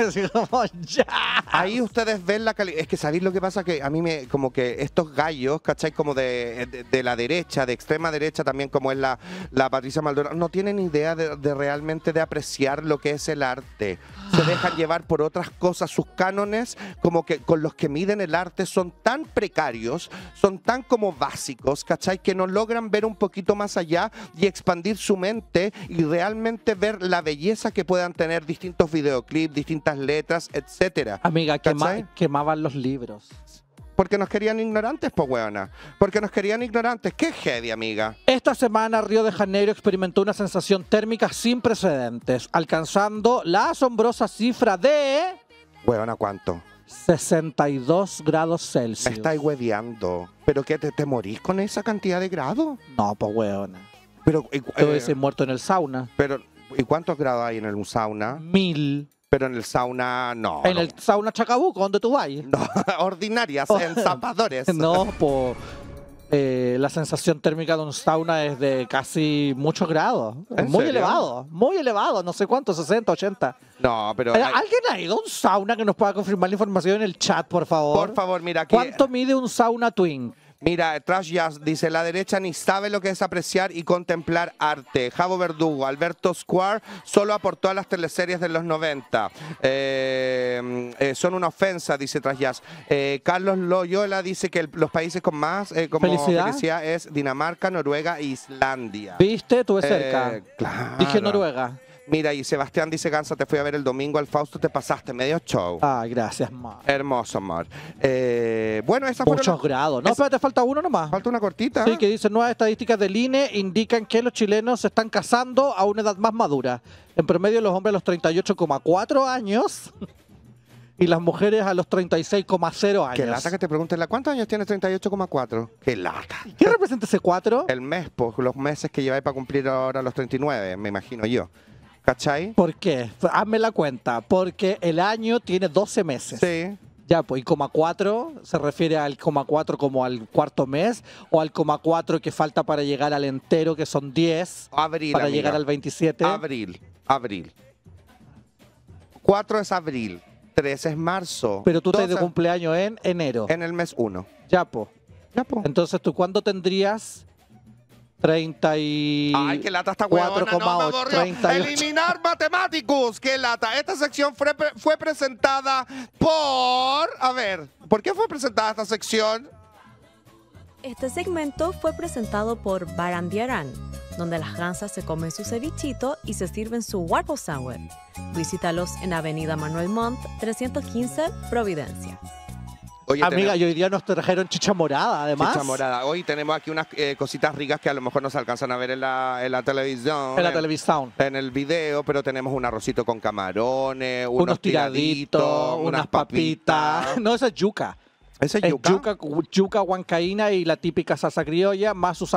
Ahí ustedes ven la calidad. Es que sabéis lo que pasa, que a mí me, como que estos gallos, ¿cachai? Como de, de, la derecha, de extrema derecha también, como es la, la Patricia Maldonado, no tienen idea de realmente de apreciar lo que es el arte. Se ah. dejan llevar por otras cosas, sus cánones como que, con los que miden el arte son tan precarios, son tan como básicos, ¿cachai? Que no logran ver un poquito más allá y expandir su mente y realmente ver la belleza que puedan tener distintos videoclips, distintas letras, etcétera. Amiga, quemaban los libros. Porque nos querían ignorantes, pues weona. Porque nos querían ignorantes. Qué heavy, amiga. Esta semana Río de Janeiro experimentó una sensación térmica sin precedentes, alcanzando la asombrosa cifra de Weona, ¿cuánto? 62 grados Celsius. Me estáis hueviando. ¿Pero qué? Te, ¿Te morís con esa cantidad de grados? No, pues weona. Pero, ese eh, muerto en el sauna. Pero, ¿y cuántos grados hay en el sauna? Mil. Pero en el sauna, no. En el sauna Chacabuco, ¿Dónde tú vas. No, ordinarias, en zapadores. No, pues eh, la sensación térmica de un sauna es de casi muchos grados. Es muy elevado, muy elevado, no sé cuánto, 60, 80. No, pero. ¿Alguien ha ido a un sauna que nos pueda confirmar la información en el chat, por favor? Por favor, mira aquí. ¿Cuánto mide un sauna twin? Mira, Trash Jazz dice, la derecha ni sabe lo que es apreciar y contemplar arte. Javo Verdugo, Alberto Square solo aportó a las teleseries de los 90. Eh, eh, son una ofensa, dice Trash Jazz. Eh, Carlos Loyola dice que los países con más como felicidad. es Dinamarca, Noruega e Islandia. ¿Viste? Tuve cerca. Dije Noruega. Mira, y Sebastián dice, Gansa, te fui a ver el domingo al Fausto, te pasaste medio show. Ah, gracias, Mar. Hermoso, amor. Eh, bueno, esa fue... Muchos grados. No, espérate, te falta uno nomás. Falta una cortita. Sí, que dice, nuevas estadísticas del INE indican que los chilenos se están casando a una edad más madura. En promedio los hombres a los 38,4 años y las mujeres a los 36,0 años. Qué lata que te pregunten, ¿cuántos años tienes 38,4? Qué lata. qué representa ese 4? El mes, pues los meses que lleváis para cumplir ahora los 39, me imagino yo. ¿Cachai? ¿Por qué? Hazme la cuenta. Porque el año tiene 12 meses. Sí. Ya, pues, y coma 4 se refiere al coma 4 como al cuarto mes o al coma 4 que falta para llegar al entero, que son 10. Abril. Para llegar al 27. Abril, abril. 4 es abril, 3 es marzo. Pero tú te de cumpleaños en enero. En el mes 1. Ya, pues. Ya, pues. Entonces, ¿tú cuándo tendrías 30 y... Ay, qué lata está y Eliminar matemáticos, qué lata. Esta sección fue, presentada por... A ver, ¿por qué fue presentada esta sección? Este segmento fue presentado por Barandiarán, donde las gansas se comen su cevichito y se sirven su waffle sour. Visítalos en Avenida Manuel Montt, 315, Providencia. Amiga, y hoy día nos trajeron chicha morada, además. Chicha morada. Hoy tenemos aquí unas eh, cositas ricas que a lo mejor no se alcanzan a ver en la, televisión. En la televisión. En el video, pero tenemos un arrocito con camarones, unos, tiraditos, unas papitas. No, esa es yuca. Esa es yuca. yuca, huancaína y la típica salsa criolla, más su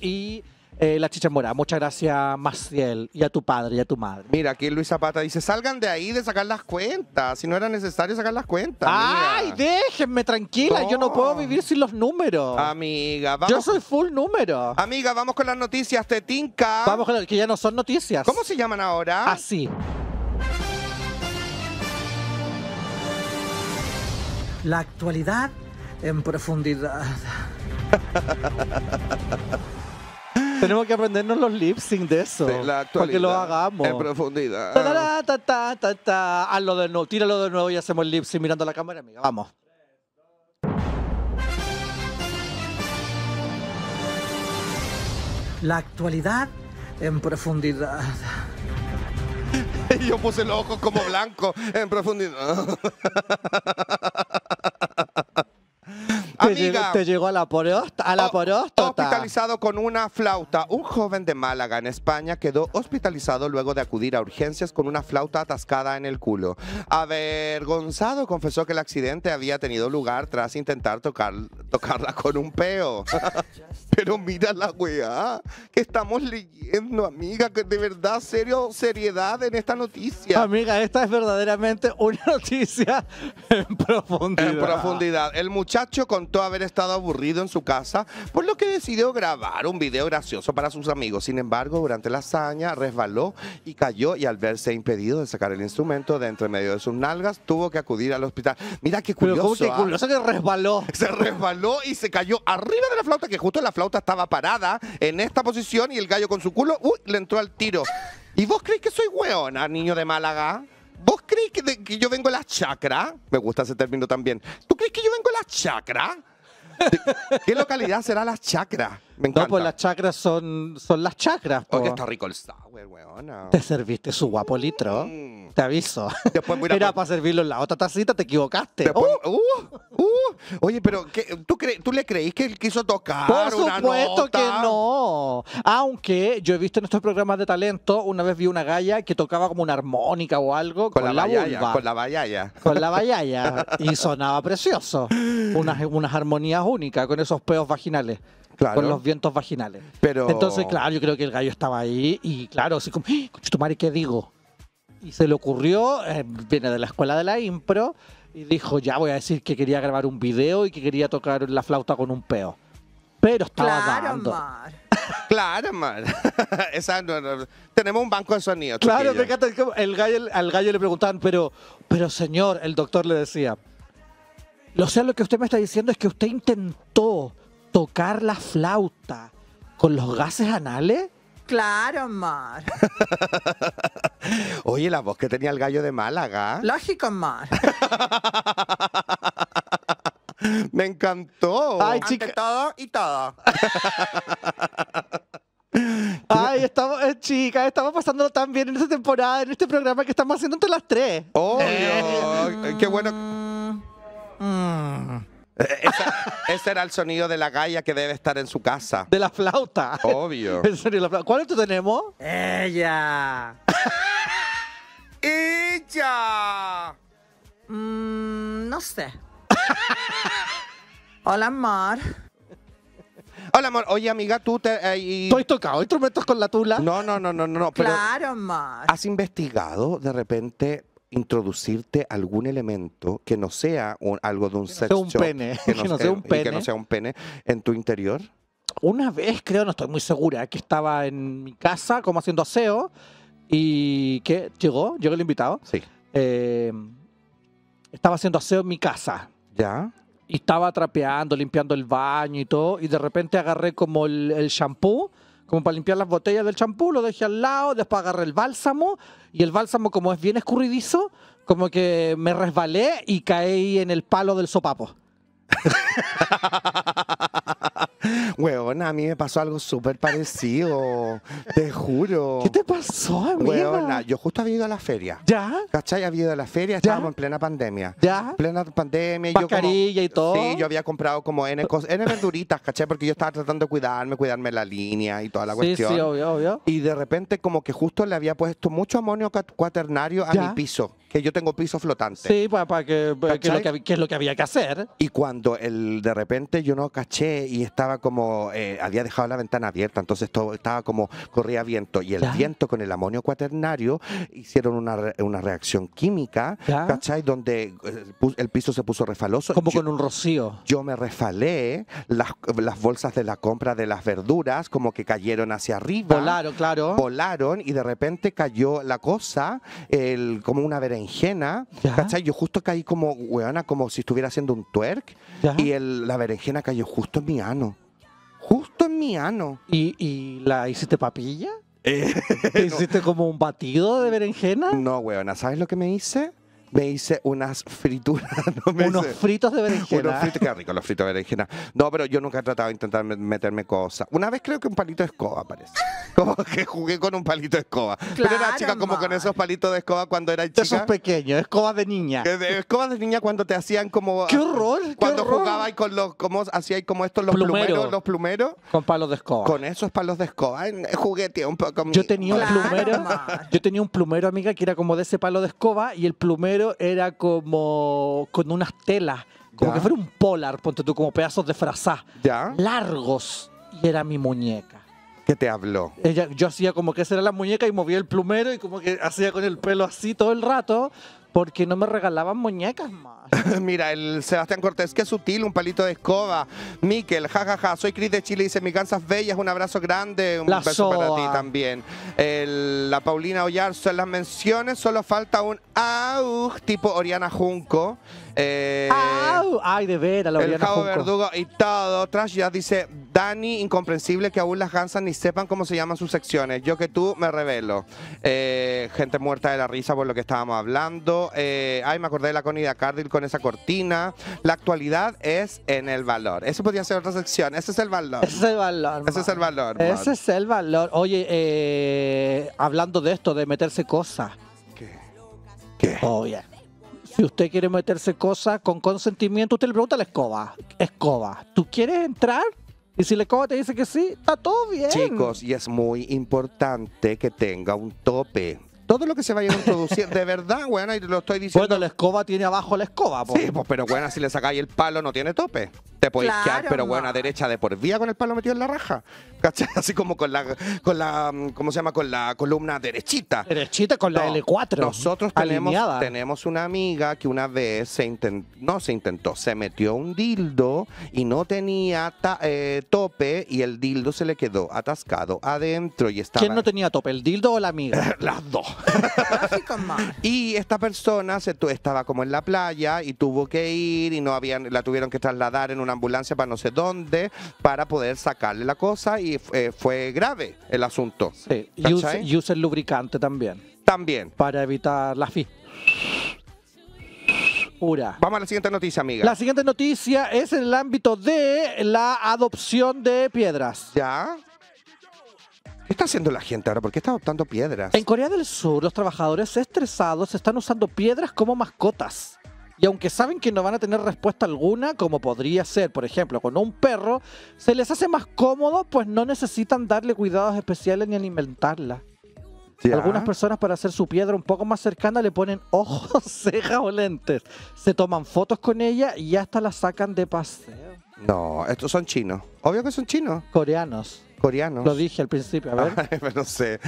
y eh, la chicha morada Muchas gracias, Maciel, y a tu padre y a tu madre. Mira, aquí Luis Zapata dice, salgan de ahí de sacar las cuentas, si no era necesario sacar las cuentas. ¡Ay, déjenme tranquila! Yo no puedo vivir sin los números. Amiga, vamos. Yo soy full número. Amiga, vamos con las noticias, te tinca. Vamos con las que ya no son noticias. ¿Cómo se llaman ahora? Así. La actualidad en profundidad. Tenemos que aprendernos los lip sync de eso. la Porque lo hagamos. En profundidad. Ta, ta, ta, ta, Hazlo de nuevo, tíralo de nuevo y hacemos el lip sync mirando la cámara, amiga. Vamos. La actualidad en profundidad. Yo puse los ojos como blanco en profundidad. Amiga, te, llegó, a la, porost a la Hospitalizado con una flauta. Un joven de Málaga, en España, quedó hospitalizado luego de acudir a urgencias con una flauta atascada en el culo. Avergonzado, confesó que el accidente había tenido lugar tras intentar tocar, tocarla con un peo. Pero mira la weá que estamos leyendo, amiga, que de verdad, serio, seriedad en esta noticia. Amiga, esta es verdaderamente una noticia en profundidad. En profundidad. El muchacho con haber estado aburrido en su casa, por lo que decidió grabar un video gracioso para sus amigos. Sin embargo, durante la hazaña resbaló y cayó y al verse impedido de sacar el instrumento de entre medio de sus nalgas, tuvo que acudir al hospital. Mira qué ¿ah? curioso. que que resbaló. Se resbaló y se cayó arriba de la flauta, que justo la flauta estaba parada en esta posición y el gallo con su culo, le entró al tiro. ¿Y vos crees que soy weona, niño de Málaga? ¿Vos creéis que, yo vengo a la chacra? Me gusta ese término también. ¿Tú crees que yo vengo a la chacra? ¿Qué localidad será las chacra? No, pues las chakras son, son las chakras porque está rico el sour, weona. Te serviste su guapo litro. Mm. Te aviso. mira, para servirlo en la otra tacita, te equivocaste. Oh. Uh, uh. Oye, pero ¿tú, ¿tú le creís que él quiso tocar? Por supuesto que no. Aunque yo he visto en estos programas de talento, una vez vi una galla que tocaba como una armónica o algo con, la, bayaya, Con la bayaya. Con la y sonaba precioso. unas armonías únicas con esos peos vaginales con los vientos vaginales. Entonces, claro, yo creo que el gallo estaba ahí y claro, así como, ¡Eh, tu madre, ¿qué digo? Y se le ocurrió, eh, viene de la escuela de la impro, y dijo, ya voy a decir que quería grabar un video y que quería tocar la flauta con un peo. Pero estaba claro, dando. Claro, Mar. Tenemos un banco de sonido. Claro, me El gallo, al gallo le preguntaban, pero, pero señor, el doctor le decía, lo sea, lo que usted me está diciendo es que usted intentó tocar la flauta con los gases anales? Claro, Mar. Oye, la voz que tenía el gallo de Málaga. Lógico, Mar. Me encantó. Ay, chica. todo y todo. Ay, estamos, eh, chicas, estamos pasándolo tan bien en esta temporada, en este programa que estamos haciendo entre las tres. ¡Oh! ¡Qué bueno! Mm. Eh, ese era el sonido de la gaya que debe estar en su casa. De la flauta. Obvio. ¿Cuál de la tenemos? Ella. ¡Ella! Mm, no sé. Hola, amor. Hola, amor. Oye, amiga, tú te... eh, ¿Tú tocado instrumentos con la tula? No, no, no, no, no. Claro, amor. ¿has investigado de repente introducirte algún elemento que no sea algo de un sexo que no, sea un pene. que no sea un pene en tu interior? Una vez, creo, no estoy muy segura, que estaba en mi casa como haciendo aseo y que llegó, llegó el invitado. Sí. Eh, estaba haciendo aseo en mi casa. Ya. Y estaba trapeando, limpiando el baño y todo, y de repente agarré como el, el shampoo como para limpiar las botellas del champú, lo dejé al lado, después agarré el bálsamo y el bálsamo como es bien escurridizo, como que me resbalé y caí en el palo del sopapo. Weón, a mí me pasó algo súper parecido. te juro. ¿Qué te pasó, amiga? yo justo había ido a la feria. ¿Ya? ¿Cachai? Había ido a la feria, estábamos en plena pandemia. ¿Ya? Plena pandemia. Mascarilla y todo. Sí, yo había comprado como N, N verduritas, ¿cachai? Porque yo estaba tratando de cuidarme, cuidarme la línea y toda la cuestión. Sí, sí, obvio, obvio. Y de repente como que justo le había puesto mucho amonio cuaternario a mi piso. Que yo tengo piso flotante. Sí, para, que, que, es lo que había que hacer. Y cuando el, de repente yo no caché y estaba como, eh, había dejado la ventana abierta, entonces todo estaba como, corría viento. Y el viento con el amonio cuaternario hicieron una, una reacción química, ¿cachai? Donde eh, el piso se puso refaloso. Como con un rocío. Yo me refalé, las, las bolsas de la compra de las verduras como que cayeron hacia arriba. Volaron, claro. Volaron y de repente cayó la cosa, el, como una berenjena, ¿cachai? Yo justo caí como, weona, como si estuviera haciendo un twerk y la berenjena cayó justo en mi Justo en mi ano. ¿Y, la hiciste papilla? Eh, hiciste como un batido de berenjena? No, weona, ¿sabes lo que me hice? me hice unas frituras. unos fritos de berenjena. Unos fritos, qué rico los fritos de berenjena. No, pero yo nunca he tratado de intentar meterme cosas. Una vez creo que un palito de escoba, parece. Como que jugué con un palito de escoba. pero era chica como con esos palitos de escoba cuando era chica. Esos pequeños, Escoba de niña. Eh, escoba de niña cuando te hacían como... Ah, ¡Qué horror! Cuando jugabais y con los... Como, hacías como estos los plumeros, los plumeros. Con palos de escoba. Con esos palos de escoba. Juguete un poco. Yo tenía un plumero. Yo tenía un plumero, amiga, que era como de ese palo de escoba y el plumero era como con unas telas, como que fuera un polar, ponte tú, como pedazos de frazá. Largos. Y era mi muñeca. que te habló? Ella, yo hacía como que esa era la muñeca y movía el plumero y como que hacía con el pelo así todo el rato porque no me regalaban muñecas más. Mira, el Sebastián Cortés, qué sutil, un palito de escoba. Miquel, jajaja, ja, soy Chris de Chile, dice mi Kansas Bellas, un abrazo grande, un beso para ti también. la Paulina Ollarzo, en las menciones solo falta un au, tipo Oriana Junco. Eh, ¡Ay, de veras! el Cabo Verdugo y todo. tras. ya dice, Dani, incomprensible que aún las gansas ni sepan cómo se llaman sus secciones. Yo que tú me revelo. Eh, gente muerta de la risa por lo que estábamos hablando. Eh, ay, me acordé de la conida Cardil con esa cortina. La actualidad es en el valor. Eso podría ser otra sección. Ese es el valor. Ese es el valor. Ese es el valor. Ese es el valor. Oye, eh, hablando de esto, de meterse cosas. ¿Qué? ¿Qué? Si usted quiere meterse cosas con consentimiento, usted le pregunta a la escoba. Escoba, ¿tú quieres entrar? Y si la escoba te dice que sí, está todo bien. Chicos, y es muy importante que tenga un tope todo lo que se vaya a introducir. de verdad, bueno y lo estoy diciendo. Bueno, la escoba tiene abajo la escoba, Sí, pues, pero weón, si le sacáis el palo no tiene tope. Te puedes quedar, pero weón, derecha de por vía con el palo metido en la raja. ¿Cachai? Así como con la, con la, ¿cómo se llama? Con la columna derechita. Derechita con la L4. Nosotros tenemos, tenemos una amiga que una vez se intentó, no se intentó, se metió un dildo y no tenía eh, tope y el dildo se le quedó atascado adentro y estaba. ¿Quién no tenía tope, el dildo o la amiga? Las dos y esta persona se estaba como en la playa y tuvo que ir y no habían, la tuvieron que trasladar en una ambulancia para no sé dónde para poder sacarle la cosa y eh, fue grave el asunto. Sí. Y, usa, el lubricante también. También. Para evitar la fi. Pura. Vamos a la siguiente noticia, amiga. La siguiente noticia es en el ámbito de la adopción de piedras. Ya. ¿Qué está haciendo la gente ahora? ¿Por qué está adoptando piedras? En Corea del Sur, los trabajadores estresados están usando piedras como mascotas. Y aunque saben que no van a tener respuesta alguna, como podría ser, por ejemplo, con un perro, se les hace más cómodo, pues no necesitan darle cuidados especiales ni alimentarla. Algunas personas para hacer su piedra un poco más cercana le ponen ojos, cejas o lentes. Se toman fotos con ella y hasta la sacan de paseo. No, estos son chinos. Obvio que son chinos. Coreanos coreanos. Lo dije al principio, a ver. no sé.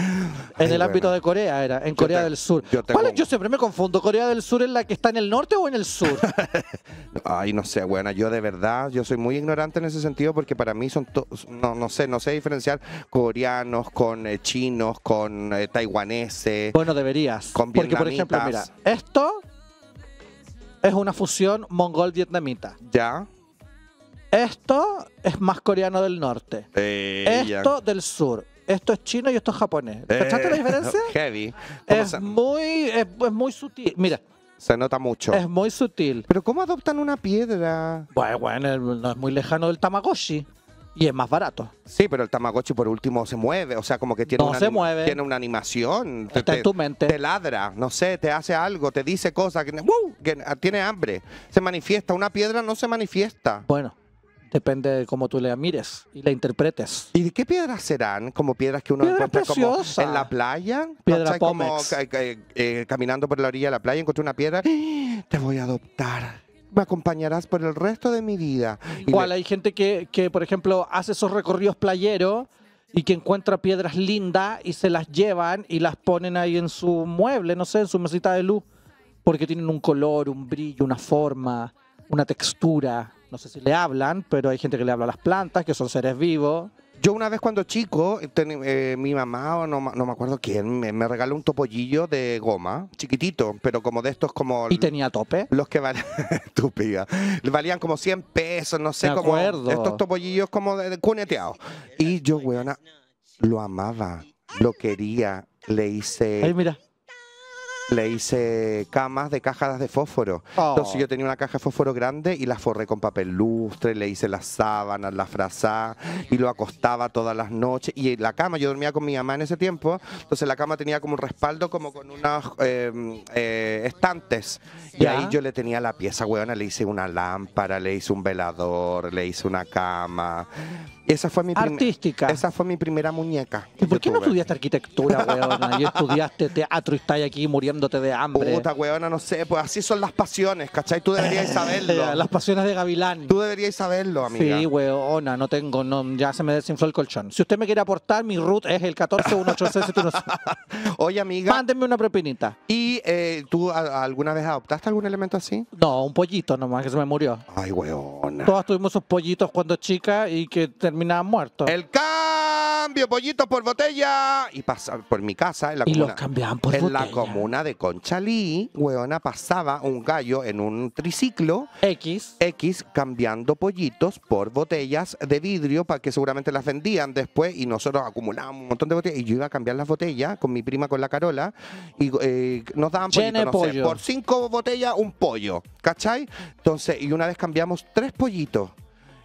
En el ámbito de Corea era, en Corea del Sur. Yo, ¿Cuál yo siempre me confundo, ¿Corea del Sur es la que está en el norte o en el sur? Ay, no sé, buena. yo de verdad, yo soy muy ignorante en ese sentido porque para mí son, no, no sé, no sé diferenciar coreanos con eh, chinos, con eh, taiwaneses. Bueno, deberías. porque, por ejemplo, mira, esto es una fusión mongol-vietnamita. Ya. Esto es más coreano del norte. esto del sur. Esto es chino y esto es japonés. ¿Cachaste la eh, diferencia? Heavy. Es muy, muy sutil. Mira. Se nota mucho. Es muy sutil. Pero ¿cómo adoptan una piedra? Bueno, bueno, no es muy lejano del Tamagotchi. Y es más barato. Sí, pero el Tamagotchi por último se mueve. O sea, como que tiene, una, tiene una animación. Está en tu mente. Te ladra, no sé, te hace algo, te dice cosas. que ¡uh! tiene hambre. Se manifiesta. Una piedra no se manifiesta. Bueno, Depende de cómo tú la mires y la interpretes. ¿Y de qué piedras serán? ¿Como piedras que uno encuentra como en la playa? Piedra como, eh, caminando por la orilla de la playa, encontré una piedra. ¡Ah! Te voy a adoptar me acompañarás por el resto de mi vida. Igual hay gente que, que, por ejemplo, hace esos recorridos playeros y que encuentra piedras lindas y se las llevan y las ponen ahí en su mueble, no sé, en su mesita de luz, porque tienen un color, un brillo, una forma, una textura no sé si le hablan, pero hay gente que le habla a las plantas, que son seres vivos. Yo una vez cuando chico, eh, mi mamá o no, me acuerdo quién, me, regaló un topollillo de goma, chiquitito, pero como de estos como... ¿Y tenía tope? Los que valían, estúpida, valían como 100 pesos, no sé, acuerdo estos topollillos como de, de Y yo, weona, lo amaba, lo quería, le hice... Ay, mira le hice camas de cajas de fósforo. Entonces oh. yo tenía una caja de fósforo grande y la forré con papel lustre, le hice las sábanas, la frazada y lo acostaba todas las noches. Y la cama, yo dormía con mi mamá en ese tiempo, entonces la cama tenía como un respaldo como con unos em, eh, estantes. Y ahí yo le tenía la pieza, huevona, le hice una lámpara, le hice un velador, le hice una cama. Esa fue mi artística. Esa fue mi primera muñeca. ¿Y por qué no estudiaste arquitectura, weona? y estudiaste teatro y estás aquí muriéndote de hambre. Puta, weona, no sé. Pues así son las pasiones, ¿cachai? Tú deberías saberlo. Eh, las pasiones de Gavilán. Tú deberías saberlo, amiga. Sí, weona, no tengo, no, ya se me desinfló el colchón. Si usted me quiere aportar, mi root es el 14186. Oye, amiga. Mándenme una propinita. ¿Y eh, tú alguna vez adoptaste algún elemento así? No, un pollito nomás que se me murió. Ay, weona. Todas tuvimos esos pollitos cuando chica y que terminaban muertos. El cambio, pollitos por botella. Y pasaba por mi casa, en la y comuna. los cambiaban por en la comuna de Conchalí, weona, pasaba un gallo en un triciclo. X. X cambiando pollitos por botellas de vidrio para que seguramente las vendían después y nosotros acumulábamos un montón de botellas. Y yo iba a cambiar las botellas con mi prima, con la Carola, y eh, nos daban por cinco botellas un pollo, ¿cachai? Entonces, y una vez cambiamos tres pollitos.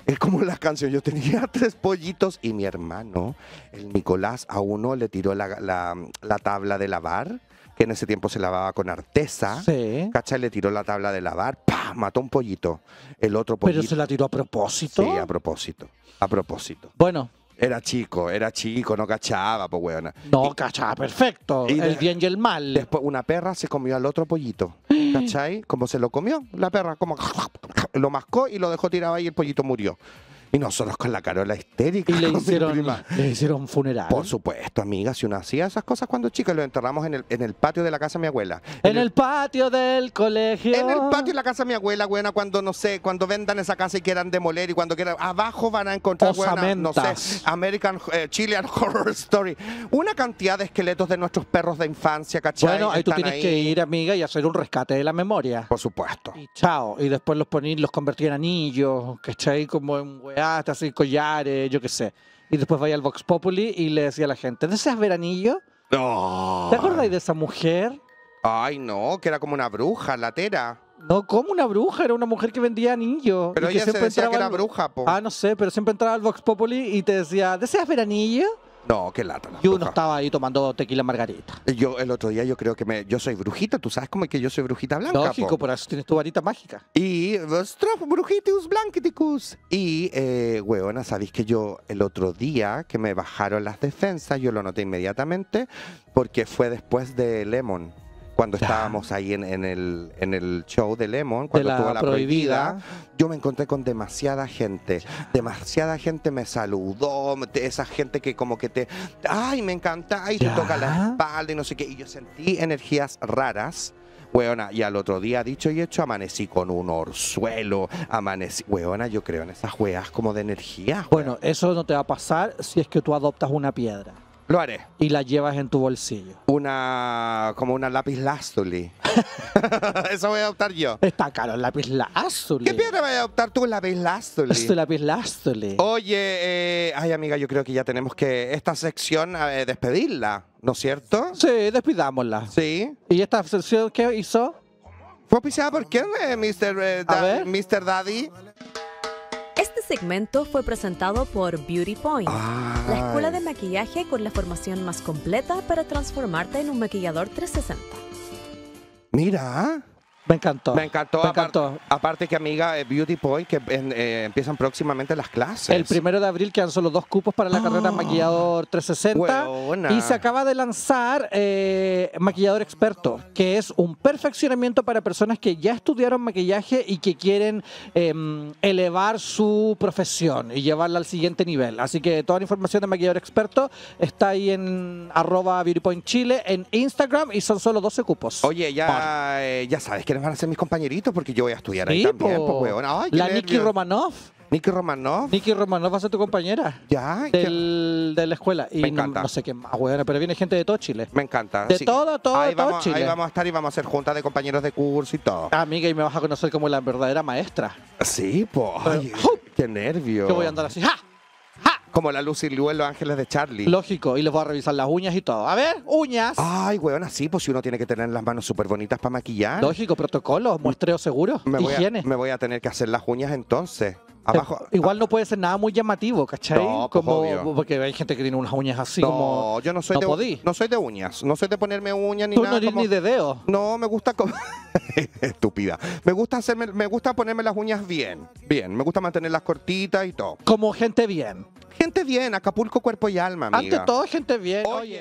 Es como la canción, yo tenía tres pollitos y mi hermano, el Nicolás, a uno le tiró la, tabla de lavar, que en ese tiempo se lavaba con artesa. Sí. ¿Cachai? Le tiró la tabla de lavar, ¡pah! Mató un pollito. El otro pollito. Pero se la tiró a propósito. Sí, a propósito. A propósito. Bueno, era chico, era chico, no cachaba, pues weón. No, cachaba perfecto. y el bien y el mal. Después una perra se comió al otro pollito. ¿Cachai? Como se lo comió, la perra como lo mascó y lo dejó tirado ahí y el pollito murió. Y nosotros con la Carola histérica. Y le hicieron, le hicieron funeral. Por supuesto, amiga, si uno hacía esas cosas cuando chica, lo enterramos en el, en el patio de la casa de mi abuela. En, el, patio del colegio. En el patio de la casa de mi abuela, buena, cuando no sé, cuando vendan esa casa y quieran demoler y cuando quieran. Abajo van a encontrar, buena, no sé, American eh, Chilean Horror Story. Una cantidad de esqueletos de nuestros perros de infancia, ¿cachai? Bueno, ahí tú tienes que ir, amiga, y hacer un rescate de la memoria. Por supuesto. Y chao. Y después los poní, los convertí en anillos, ¿cachai? Como en hasta te collares, yo qué sé. Y después vaya al Vox Populi y le decía a la gente, ¿deseas ver anillo? No. ¿Te acordáis de esa mujer? Ay, no, que era como una bruja, la latera. No, como una bruja, era una mujer que vendía anillos. Pero ella siempre se decía que era bruja, po. Ah, no sé, pero siempre entraba al Vox Populi y te decía, ¿deseas ver anillo? No, qué lata. Y uno estaba ahí tomando tequila margarita. Yo el otro día yo creo que me... Yo soy brujita, tú sabes cómo es que yo soy brujita blanca. Lógico, por eso tienes tu varita mágica. Y... Brujitus blanquiticus. Y, eh, weona, sabéis que yo el otro día que me bajaron las defensas, yo lo noté inmediatamente porque fue después de Lemon cuando estábamos ahí en, el, en el show de Lemon, cuando de la prohibida, yo me encontré con demasiada gente. Demasiada gente me saludó, esa gente que como que te, ay, me encanta, y te toca la espalda y no sé qué. Y yo sentí energías raras. Weona, y al otro día, dicho y hecho, amanecí con un orzuelo, amanecí, weona, yo creo en esas weas como de energía. Bueno, eso no te va a pasar si es que tú adoptas una piedra. Lo haré. Y la llevas en tu bolsillo. Una. como una lápiz lazuli. Eso voy a adoptar yo. Está caro el lápiz lazuli. ¿Qué piedra voy a adoptar tú, lápiz lazuli? Es tu lápiz lazuli. Oye, eh, ay amiga, yo creo que ya tenemos que esta sección eh, despedirla, ¿no es cierto? Sí, despidámosla. Sí. ¿Y esta sección qué hizo? ¿Fue pisada por quién, eh, Mr. Eh, Mr. Daddy? segmento fue presentado por Beauty Point, la escuela de maquillaje con la formación más completa para transformarte en un maquillador 360. Mira. Me encantó. Me encantó. Me Aparte, que amiga eh, Beauty Point, que eh, eh, empiezan próximamente las clases. El primero de abril quedan solo dos cupos para la ah. carrera Maquillador 360. Y se acaba de lanzar Maquillador Experto, que es un perfeccionamiento para personas que ya estudiaron maquillaje y que quieren em, elevar su profesión y llevarla al siguiente nivel. Así que toda la información de Maquillador Experto está ahí en arroba Beauty Point Chile en Instagram y son solo 12 cupos. Oye, ya, ya sabes que ¿quiénes van a ser mis compañeritos? Porque yo voy a estudiar ahí también, po. Pues, la Nikki Romanov. Nikki Romanov. Nikki Romanov va a ser tu compañera. Ya. Del, de la escuela. Y me encanta. No, sé qué más, weón, pero viene gente de todo Chile. Me encanta. De todo, todo, ahí vamos, Chile. Ahí vamos a estar y vamos a ser juntas de compañeros de curso y todo. Amiga, y me vas a conocer como la verdadera maestra. Sí, pues. Qué nervio. Yo voy a andar así. ¡Ja! Como la Lucy Liu en Los Ángeles de Charlie. Lógico, y les voy a revisar las uñas y todo. A ver, uñas. Ay, weón, así, pues si uno tiene que tener las manos súper bonitas para maquillar. Lógico, protocolo, muestreo seguro, me higiene. me voy a tener que hacer las uñas entonces. Eh, igual no puede ser nada muy llamativo, ¿cachai? Pues, como, Porque hay gente que tiene unas uñas así no, como. Yo no soy, no de, podí. no soy de uñas. No soy de ponerme uñas ni nada. Tú no eres ni de dedo. No, me gusta. Estúpida. Me gusta, hacerme, me gusta ponerme las uñas bien. Bien. Me gusta mantenerlas cortitas y todo. Como gente bien. Gente bien. Acapulco, cuerpo y alma. Ante todo, gente bien. Oye.